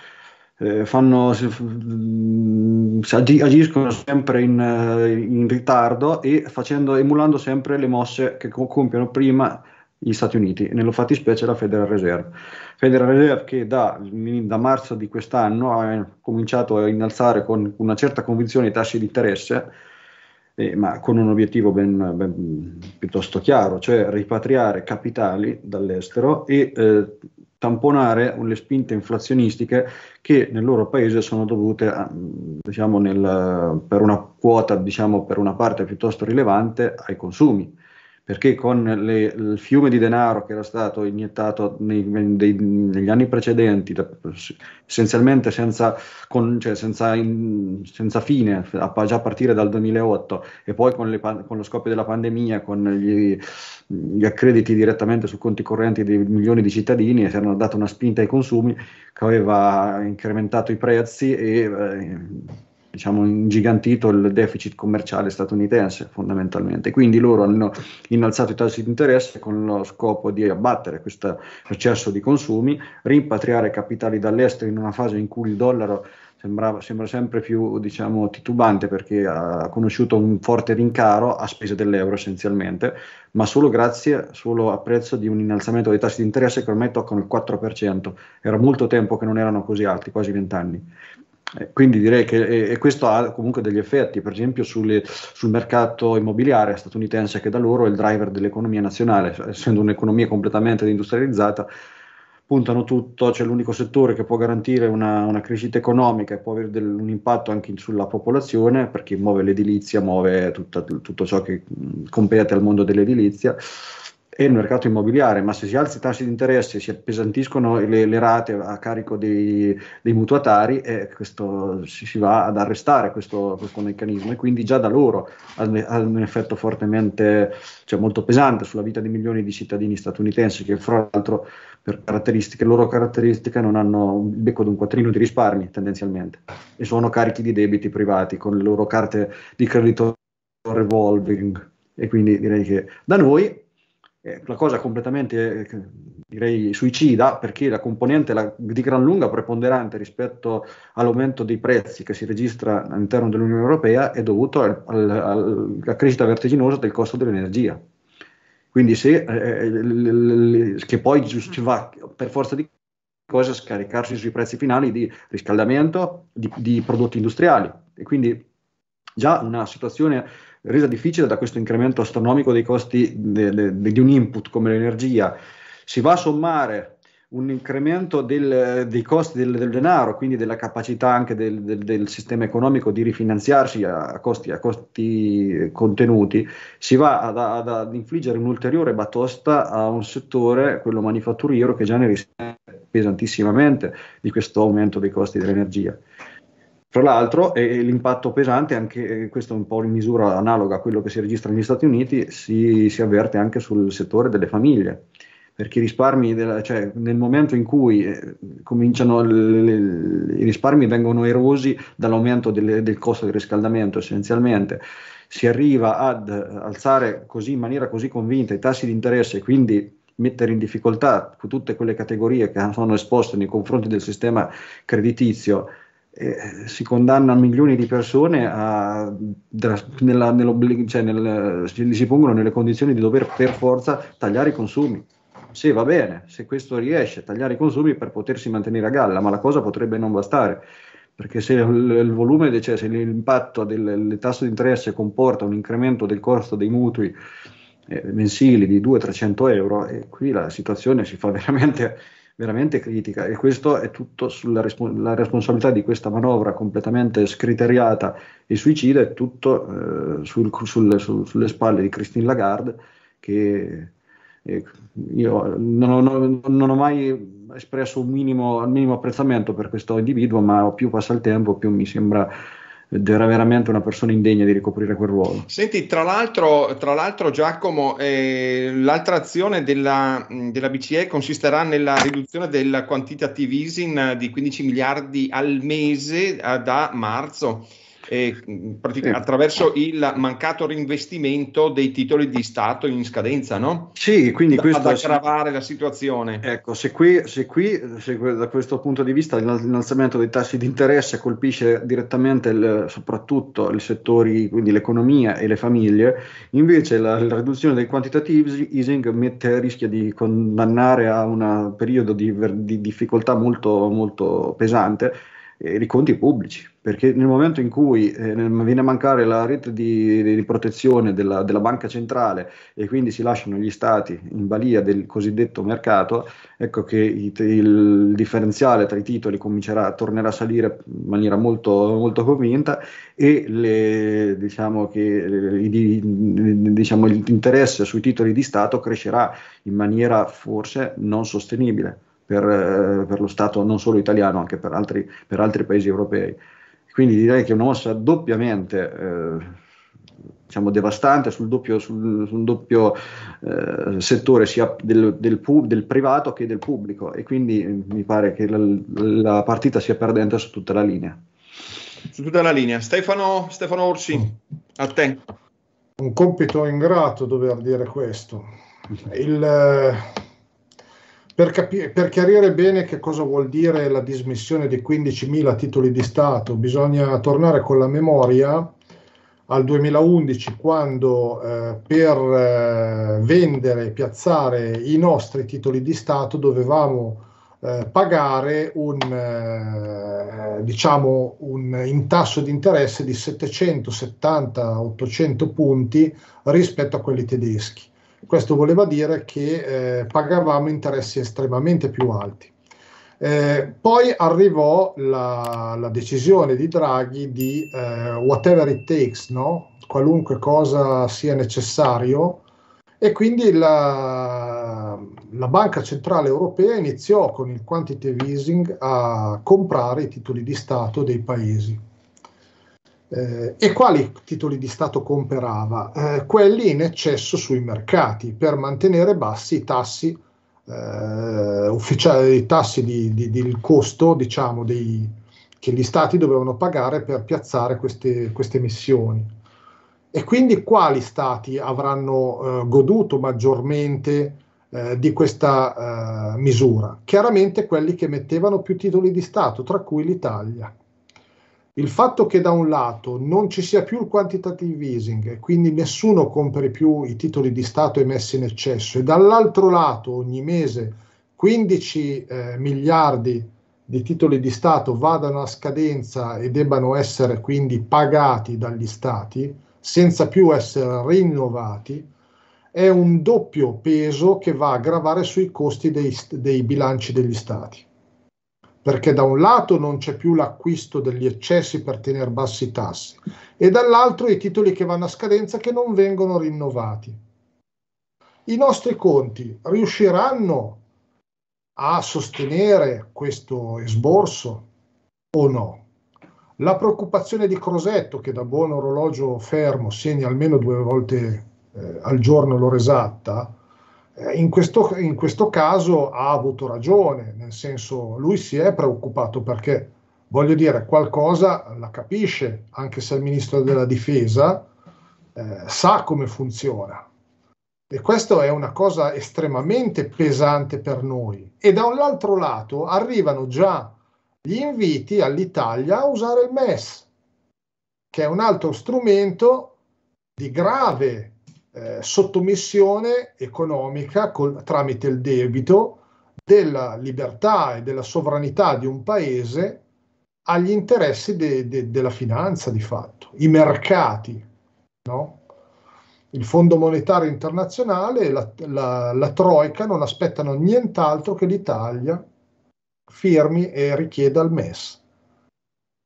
Eh, fanno, mm, agiscono sempre in, eh, in ritardo e facendo, emulando sempre le mosse che compiono prima gli Stati Uniti, nello fattispecie la Federal Reserve. Federal Reserve che da, da, marzo di quest'anno ha cominciato a innalzare con una certa convinzione i tassi di interesse eh, ma con un obiettivo ben, ben, piuttosto chiaro, cioè ripatriare capitali dall'estero e eh, tamponare le spinte inflazionistiche che nel loro paese sono dovute, a, diciamo, nel, per una quota, diciamo, per una parte piuttosto rilevante, ai consumi perché con le, il fiume di denaro che era stato iniettato nei, dei, negli anni precedenti, essenzialmente senza, con, cioè senza, in, senza fine, a, già a partire dal 2008, e poi con, le, con lo scoppio della pandemia, con gli, gli, accrediti direttamente su conti correnti di milioni di cittadini, si erano data una spinta ai consumi che aveva incrementato i prezzi e... Eh, diciamo, ingigantito il deficit commerciale statunitense fondamentalmente. Quindi loro hanno innalzato i tassi di interesse con lo scopo di abbattere questo eccesso di consumi, rimpatriare capitali dall'estero in una fase in cui il dollaro sembrava, sembra sempre più diciamo, titubante perché ha conosciuto un forte rincaro a spese dell'euro essenzialmente, ma solo grazie, solo a prezzo di un innalzamento dei tassi di interesse che ormai toccano il 4%. Era molto tempo che non erano così alti, quasi 20 anni. Eh, quindi direi che e questo ha comunque degli effetti, per esempio sulle, sul mercato immobiliare statunitense che da loro è il driver dell'economia nazionale, essendo un'economia completamente industrializzata, puntano tutto, c'è l'unico settore che può garantire una, una crescita economica e può avere del, un impatto anche sulla popolazione, perché muove l'edilizia, muove tutta, tutto ciò che compete al mondo dell'edilizia e il mercato immobiliare, ma se si alzi i tassi di interesse, si appesantiscono le, le rate a carico dei, dei mutuatari, eh, questo, si, si, va ad arrestare questo, questo, meccanismo e quindi già da loro ha, un effetto fortemente, cioè molto pesante sulla vita di milioni di cittadini statunitensi che fra l'altro per caratteristiche, loro caratteristiche non hanno il becco di un quattrino di risparmi tendenzialmente e sono carichi di debiti privati con le loro carte di credito revolving e quindi direi che da noi eh, la cosa completamente, eh, direi, suicida perché la componente la, di gran lunga preponderante rispetto all'aumento dei prezzi che si registra all'interno dell'Unione Europea è dovuto al, al, alla crescita vertiginosa del costo dell'energia. Quindi se, eh, eh l, l, che poi ci va per forza di cose a scaricarsi sui prezzi finali di riscaldamento, di, di prodotti industriali. E quindi già una situazione resa difficile da questo incremento astronomico dei costi de, de, de, di un input come l'energia, si va a sommare un incremento del, dei costi del, del, denaro, quindi della capacità anche del, del sistema economico di rifinanziarsi a costi, a costi contenuti, si va ad, ad, ad, infliggere un'ulteriore batosta a un settore, quello manifatturiero, che già ne risente pesantissimamente di questo aumento dei costi dell'energia. Fra l'altro eh, l'impatto pesante, anche eh, questo è un po' in misura analoga a quello che si registra negli Stati Uniti, si, si avverte anche sul settore delle famiglie perché i risparmi, della, cioè, nel momento in cui eh, cominciano le, le, i risparmi vengono erosi dall'aumento delle, del costo del riscaldamento essenzialmente, si arriva ad alzare così in maniera così convinta i tassi di interesse e quindi mettere in difficoltà tutte quelle categorie che sono esposte nei confronti del sistema creditizio eh, si condanna milioni di persone a, nella, cioè nel, si pongono nelle condizioni di dover per forza tagliare i consumi. Sì, va bene, se questo riesce a tagliare i consumi per potersi mantenere a galla, ma la cosa potrebbe non bastare, perché se il, il volume, cioè se l'impatto del, del tasso di interesse comporta un incremento del costo dei mutui eh, mensili di 200-300 euro, e eh, qui la situazione si fa veramente veramente critica e questo è tutto sulla respons- responsabilità di questa manovra completamente scriteriata e suicida, è tutto eh, sul, sul, sul, sulle spalle di Christine Lagarde che eh, io non ho, non ho, mai espresso un minimo, un minimo apprezzamento per questo individuo, ma più passa il tempo più mi sembra ed era veramente una persona indegna di ricoprire quel ruolo. Senti, tra l'altro, tra l'altro Giacomo, eh, l'altra azione della, della, BCE consisterà nella riduzione del quantitative easing di 15 miliardi al mese eh, da marzo eh, attraverso il mancato reinvestimento dei titoli di Stato in scadenza, no? Sì, quindi questo... Ad aggravare la situazione. Ecco, se qui, se qui se da questo punto di vista l'innalzamento dei tassi di interesse colpisce direttamente il, soprattutto i settori, quindi l'economia e le famiglie, invece la, la riduzione del quantitative easing mette, rischia di condannare a un periodo di, di difficoltà molto, molto pesante eh, i conti pubblici, perché nel momento in cui eh, viene a mancare la rete di, di protezione della, della, banca centrale e quindi si lasciano gli stati in balia del cosiddetto mercato, ecco che il, il differenziale tra i titoli comincerà a salire in maniera molto, molto convinta e le, diciamo che, le, diciamo, l'interesse sui titoli di Stato crescerà in maniera forse non sostenibile per, eh, per lo Stato non solo italiano, anche per altri, per altri, paesi europei. Quindi direi che è una mossa doppiamente eh, diciamo, devastante sul doppio, sul, sul doppio eh, settore sia del, del, pub, del, privato che del pubblico e quindi eh, mi pare che la, la, partita sia perdente su tutta la linea. Su tutta la linea. Stefano, Stefano Orsi, mm. a te. Un compito ingrato dover dire questo. Il, eh, per, capi- per, chiarire bene che cosa vuol dire la dismissione di 15.000 titoli di Stato, bisogna tornare con la memoria al 2011 quando eh, per eh, vendere e piazzare i nostri titoli di Stato dovevamo eh, pagare un, eh, diciamo un in tasso di interesse di 770-800 punti rispetto a quelli tedeschi questo voleva dire che eh, pagavamo interessi estremamente più alti. Eh, poi arrivò la, la, decisione di Draghi di eh, whatever it takes, no? qualunque cosa sia necessario, e quindi la, la, Banca Centrale Europea iniziò con il quantitative easing a comprare i titoli di Stato dei paesi. Eh, e quali titoli di Stato comprava? Eh, quelli in eccesso sui mercati per mantenere bassi i tassi, eh, ufficiali, i tassi di, di, del costo diciamo, dei, che gli Stati dovevano pagare per piazzare queste, queste missioni. E quindi quali Stati avranno eh, goduto maggiormente eh, di questa eh, misura? Chiaramente quelli che mettevano più titoli di Stato, tra cui l'Italia. Il fatto che da un lato non ci sia più il quantitative easing e quindi nessuno compri più i titoli di Stato emessi in eccesso e dall'altro lato ogni mese 15 eh, miliardi di titoli di Stato vadano a scadenza e debbano essere quindi pagati dagli Stati senza più essere rinnovati, è un doppio peso che va a gravare sui costi dei, dei bilanci degli Stati perché da un lato non c'è più l'acquisto degli eccessi per tenere bassi i tassi e dall'altro i titoli che vanno a scadenza che non vengono rinnovati. I nostri conti riusciranno a sostenere questo esborso o no? La preoccupazione di Crosetto, che da buon orologio fermo segna almeno due volte eh, al giorno l'ora esatta, eh, in questo, in questo, caso ha avuto ragione, nel senso lui si è preoccupato perché, voglio dire, qualcosa la capisce, anche se il ministro della difesa eh, sa come funziona. E questa è una cosa estremamente pesante per noi. E da un altro lato arrivano già gli inviti all'Italia a usare il MES, che è un altro strumento di grave eh, sottomissione economica col, tramite il debito della libertà e della sovranità di un paese agli interessi de, de, della finanza di fatto, i mercati, no? il Fondo Monetario Internazionale e la, la, la, Troica non aspettano nient'altro che l'Italia firmi e richieda il MES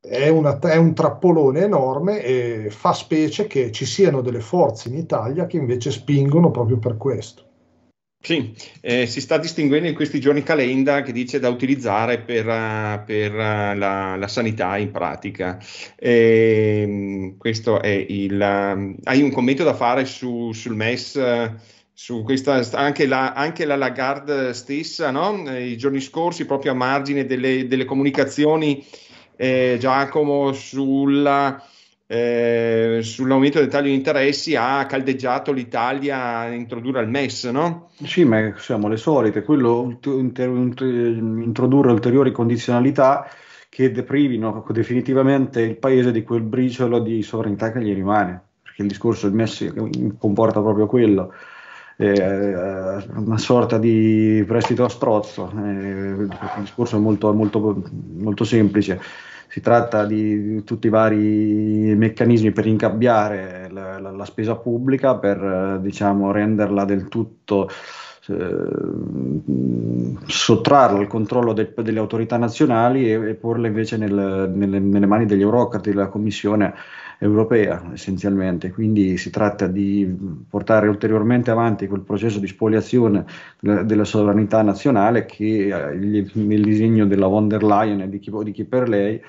è, una, è, un trappolone enorme e fa specie che ci siano delle forze in Italia che invece spingono proprio per questo. Sì, eh, si sta distinguendo in questi giorni Calenda che dice da utilizzare per, eh, per eh, la, la, sanità in pratica. E, ehm, questo è il... Eh, hai un commento da fare su, sul MES? su questa, anche la, anche la Lagarde stessa, no? i giorni scorsi, proprio a margine delle, delle comunicazioni eh, Giacomo sulla, eh, sull'aumento dei tagli di interessi ha caldeggiato l'Italia a introdurre il MES, no? Sì, ma siamo le solite, quello inter, introdurre ulteriori condizionalità che deprivino definitivamente il paese di quel briciolo di sovranità che gli rimane, perché il discorso del MES comporta proprio quello eh, una sorta di prestito a strozzo, il eh, discorso è molto, molto, molto semplice si tratta di tutti i vari meccanismi per incabbiare la, la, la spesa pubblica, per diciamo, renderla del tutto eh, sottrarla al controllo de, delle autorità nazionali e, e porla invece nel, nelle, nelle, mani degli eurocrati della Commissione europea essenzialmente, quindi si tratta di portare ulteriormente avanti quel processo di spoliazione della, sovranità nazionale che nel eh, disegno della von der Leyen e di chi, di chi per lei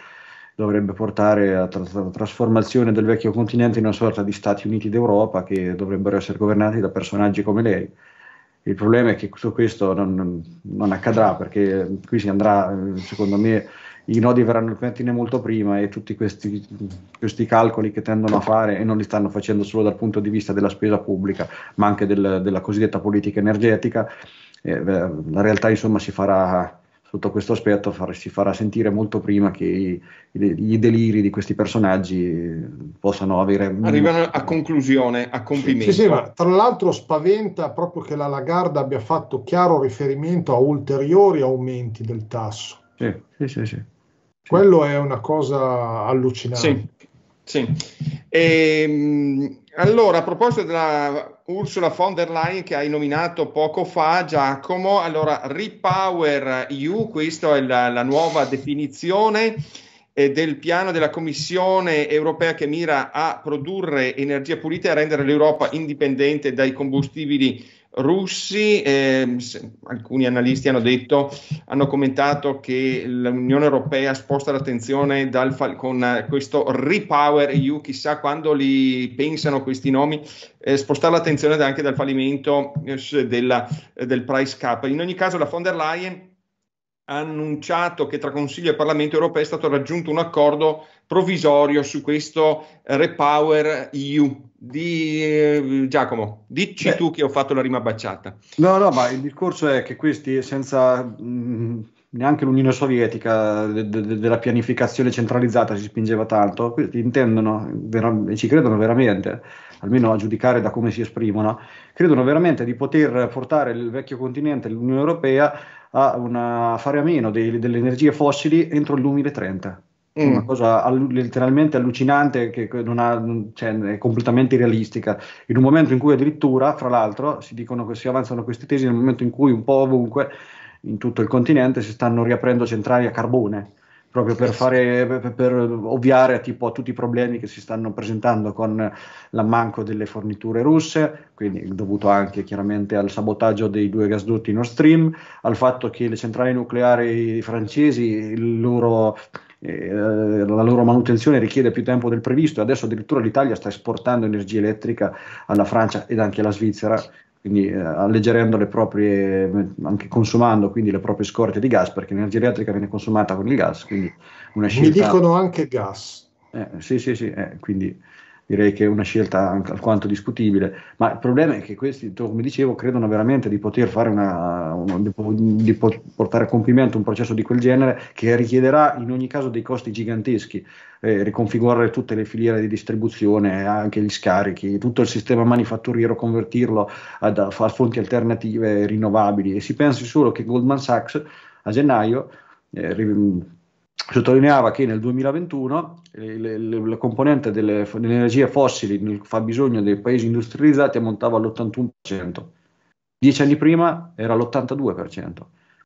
dovrebbe portare alla trasformazione del vecchio continente in una sorta di Stati Uniti d'Europa che dovrebbero essere governati da personaggi come lei. Il problema è che tutto questo non, non accadrà perché qui si andrà, secondo me, i nodi verranno al pettine molto prima e tutti questi, questi, calcoli che tendono a fare e non li stanno facendo solo dal punto di vista della spesa pubblica, ma anche del, della cosiddetta politica energetica, eh, la realtà insomma si farà sotto questo aspetto far, si farà sentire molto prima che i, i, deliri di questi personaggi possano avere... Arrivano a conclusione, a compimento. Sì, sì, tra l'altro spaventa proprio che la Lagarda abbia fatto chiaro riferimento a ulteriori aumenti del tasso. Sì, sì, sì. sì. Quello è una cosa allucinante. Sì, sì. E, ehm, allora, a proposito della Ursula von der Leyen che hai nominato poco fa, Giacomo, allora Repower EU, questa è la, la nuova definizione eh, del piano della Commissione europea che mira a produrre energia pulita e a rendere l'Europa indipendente dai combustibili russi, eh, alcuni analisti hanno detto, hanno commentato che l'Unione Europea sposta l'attenzione dal, con eh, questo Repower EU, chissà quando li pensano questi nomi, eh, spostare l'attenzione anche dal fallimento eh, della, eh, del price cap. In ogni caso la von der Leyen annunciato che tra Consiglio e Parlamento europeo è stato raggiunto un accordo provvisorio su questo Repower EU. Di, eh, Giacomo, dici Beh, tu che ho fatto la rima baciata. No, no, ma il discorso è che questi senza mh, mm, neanche l'Unione Sovietica de, de, della pianificazione centralizzata si spingeva tanto, questi intendono vera- ci credono veramente almeno a giudicare da come si esprimono, credono veramente di poter portare il vecchio continente, l'Unione Europea, a, una, a fare a meno dei, delle energie fossili entro il 2030. mm. Una cosa all- letteralmente allucinante che ha, cioè, è completamente irrealistica. In un momento in cui addirittura, fra l'altro, si dicono che si avanzano queste tesi nel momento in cui un po' ovunque in tutto il continente si stanno riaprendo centrali a carbone proprio per, fare, per ovviare tipo, a tutti i problemi che si stanno presentando con l'ammanco delle forniture russe, quindi dovuto anche chiaramente al sabotaggio dei due gasdotti Nord Stream, al fatto che le centrali nucleari francesi, loro, eh, la loro manutenzione richiede più tempo del previsto e adesso addirittura l'Italia sta esportando energia elettrica alla Francia ed anche alla Svizzera quindi eh, alleggerendo le proprie, anche consumando quindi le proprie scorte di gas, perché l'energia elettrica viene consumata con il gas, quindi una scelta... Mi dicono anche gas. Eh, sì, sì, sì, eh, quindi direi che è una scelta alquanto discutibile, ma il problema è che questi, come dicevo, credono veramente di poter fare una, un, di portare a compimento un processo di quel genere che richiederà in ogni caso dei costi giganteschi, eh, riconfigurare tutte le filiere di distribuzione, anche gli scarichi, tutto il sistema manifatturiero, convertirlo ad, a fonti alternative rinnovabili e si pensi solo che Goldman Sachs a gennaio eh, sottolineava che nel 2021 le, le, le, la componente delle, delle, energie fossili nel fabbisogno dei paesi industrializzati ammontava all'81%, dieci anni prima era l'82%.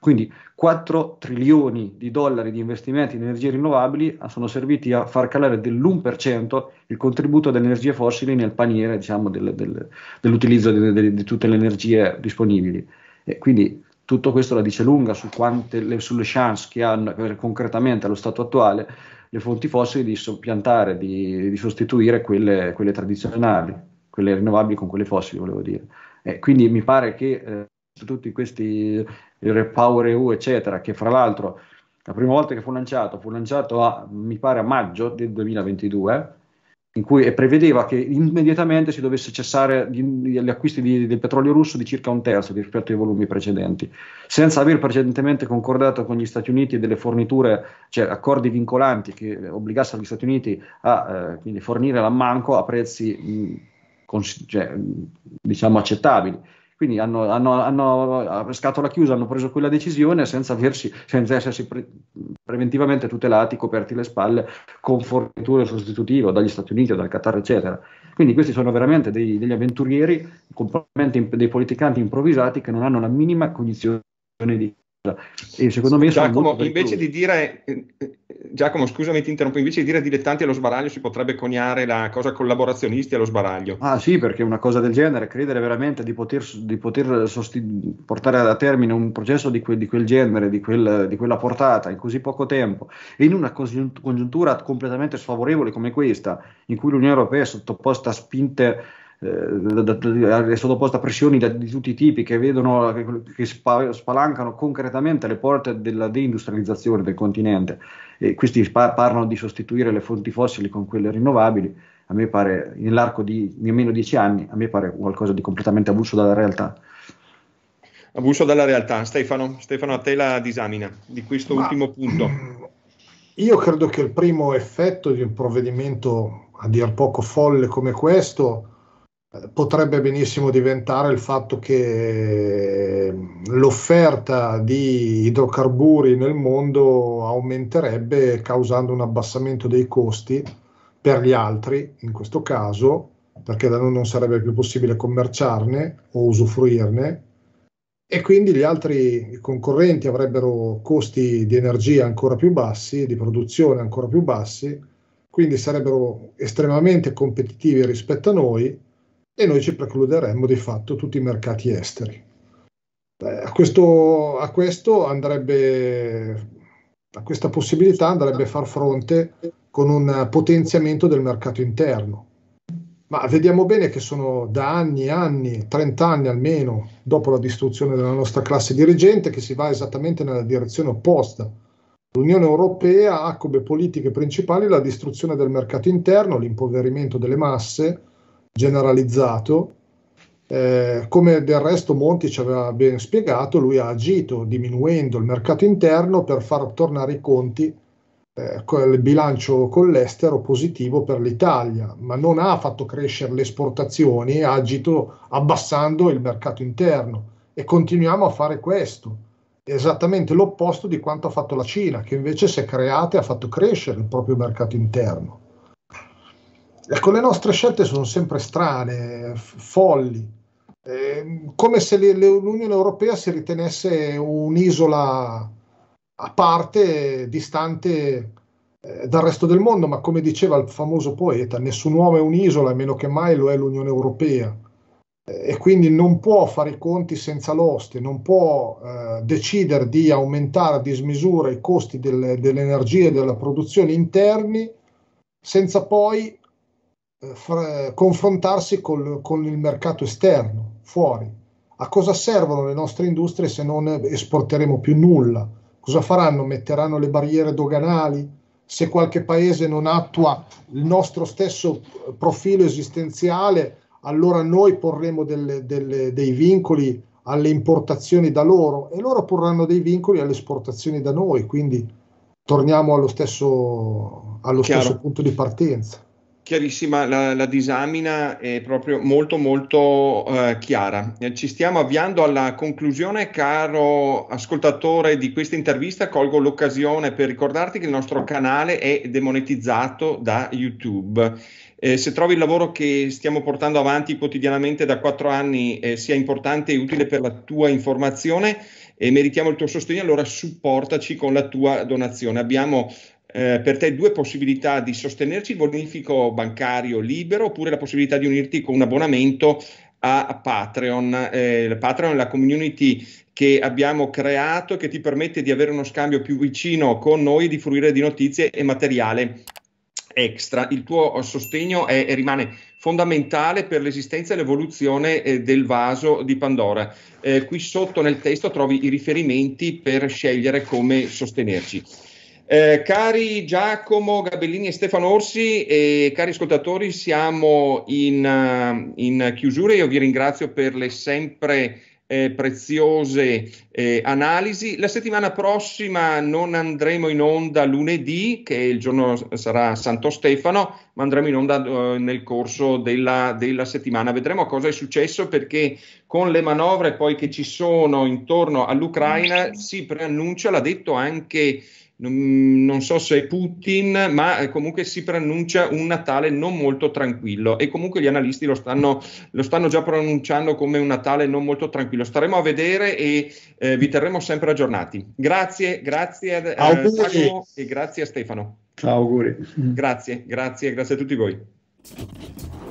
Quindi 4 trilioni di dollari di investimenti in energie rinnovabili sono serviti a far calare dell'1% il contributo delle energie fossili nel paniere diciamo, del, del, dell'utilizzo di, di, di tutte le energie disponibili. E quindi tutto questo la dice lunga su quante, le, sulle chance che hanno concretamente allo stato attuale le fonti fossili di soppiantare, di, di sostituire quelle, quelle, tradizionali, quelle rinnovabili con quelle fossili, volevo dire. Eh, quindi mi pare che eh, tutti questi Repower EU, eccetera, che fra l'altro la prima volta che fu lanciato, fu lanciato a, mi pare a maggio del 2022, in cui prevedeva che immediatamente si dovesse cessare gli, gli acquisti di, del petrolio russo di circa un terzo rispetto ai volumi precedenti, senza aver precedentemente concordato con gli Stati Uniti delle forniture, cioè accordi vincolanti che obbligassero gli Stati Uniti a eh, fornire l'ammanco a prezzi mh, cons- cioè, mh, diciamo accettabili. Quindi hanno, hanno, hanno, eh, scatola chiusa hanno preso quella decisione senza, aversi, senza essersi pre- preventivamente tutelati, coperti le spalle con forniture sostitutive dagli Stati Uniti dal Qatar, eccetera. Quindi questi sono veramente dei, degli avventurieri, dei politicanti improvvisati che non hanno la minima cognizione di e secondo me Giacomo, invece di dire Giacomo, scusami, ti interrompo. Invece di dire dilettanti allo sbaraglio, si potrebbe coniare la cosa collaborazionisti allo sbaraglio. Ah, sì, perché una cosa del genere, credere veramente di poter, di poter sosti- portare a termine un processo di, que- di quel genere, di, quel, di, quella portata in così poco tempo e in una congiuntura completamente sfavorevole come questa, in cui l'Unione Europea è sottoposta a spinte eh, è sottoposta a pressioni di tutti i tipi che, vedono, che spalancano concretamente le porte della deindustrializzazione del continente e questi parlano di sostituire le fonti fossili con quelle rinnovabili, a me pare nell'arco di nemmeno dieci anni, a me pare qualcosa di completamente avulso dalla realtà. Avulso dalla realtà. Stefano, Stefano, a te la disamina di questo Ma, ultimo punto. Io credo che il primo effetto di un provvedimento a dir poco folle come questo potrebbe benissimo diventare il fatto che ehm, l'offerta di idrocarburi nel mondo aumenterebbe causando un abbassamento dei costi per gli altri, in questo caso, perché da noi non sarebbe più possibile commerciarne o usufruirne e quindi gli altri concorrenti avrebbero costi di energia ancora più bassi, di produzione ancora più bassi, quindi sarebbero estremamente competitivi rispetto a noi e noi ci precluderemmo di fatto tutti i mercati esteri. Eh, a, questo, a, questo andrebbe, a questa possibilità andrebbe a far fronte con un potenziamento del mercato interno. Ma vediamo bene che sono da anni, e anni, 30 anni almeno, dopo la distruzione della nostra classe dirigente, che si va esattamente nella direzione opposta. L'Unione Europea ha come politiche principali la distruzione del mercato interno, l'impoverimento delle masse, generalizzato. Eh, come del resto Monti ci aveva ben spiegato, lui ha agito diminuendo il mercato interno per far tornare i conti eh, il bilancio con l'estero positivo per l'Italia, ma non ha fatto crescere le esportazioni, ha agito abbassando il mercato interno e continuiamo a fare questo, esattamente l'opposto di quanto ha fatto la Cina, che invece si è creata e ha fatto crescere il proprio mercato interno. Ecco, le nostre scelte sono sempre strane, folli, eh, come se le, le, l'Unione Europea si ritenesse un'isola a parte, distante eh, dal resto del mondo, ma come diceva il famoso poeta, nessun uomo è un'isola, a meno che mai lo è l'Unione Europea. Eh, e quindi non può fare i conti senza l'oste, non può eh, decidere di aumentare a dismisura i costi del, dell'energia e della produzione interni senza poi confrontarsi col, con il mercato esterno, fuori. A cosa servono le nostre industrie se non esporteremo più nulla? Cosa faranno? Metteranno le barriere doganali? Se qualche paese non attua il nostro stesso profilo esistenziale, allora noi porremo delle, delle, dei vincoli alle importazioni da loro e loro porranno dei vincoli alle esportazioni da noi, quindi torniamo allo stesso, allo stesso punto di partenza chiarissima, la, la, disamina è proprio molto molto eh, chiara. Eh, ci stiamo avviando alla conclusione, caro ascoltatore di questa intervista, colgo l'occasione per ricordarti che il nostro canale è demonetizzato da YouTube. Eh, se trovi il lavoro che stiamo portando avanti quotidianamente da quattro anni eh, sia importante e utile per la tua informazione, e meritiamo il tuo sostegno, allora supportaci con la tua donazione. Abbiamo eh, per te due possibilità di sostenerci il bonifico bancario libero oppure la possibilità di unirti con un abbonamento a Patreon. Eh, Patreon è la community che abbiamo creato che ti permette di avere uno scambio più vicino con noi, e di fruire di notizie e materiale extra. Il tuo sostegno è, è rimane fondamentale per l'esistenza e l'evoluzione eh, del vaso di Pandora. Eh, qui sotto nel testo trovi i riferimenti per scegliere come sostenerci. Eh, cari Giacomo Gabellini e Stefano Orsi e cari ascoltatori, siamo in, eh, in chiusura. Io vi ringrazio per le sempre eh, preziose eh, analisi. La settimana prossima non andremo in onda lunedì, che il giorno sarà Santo Stefano, ma andremo in onda eh, nel corso della, della, settimana. Vedremo cosa è successo perché con le manovre poi che ci sono intorno all'Ucraina si preannuncia, l'ha detto anche non, so se è Putin, ma eh, comunque si preannuncia un Natale non molto tranquillo e comunque gli analisti lo stanno, lo stanno già pronunciando come un Natale non molto tranquillo. Staremo a vedere e eh, vi terremo sempre aggiornati. Grazie, grazie eh, a, Giacomo e grazie a Stefano. Auguri. Grazie, grazie, grazie a tutti voi.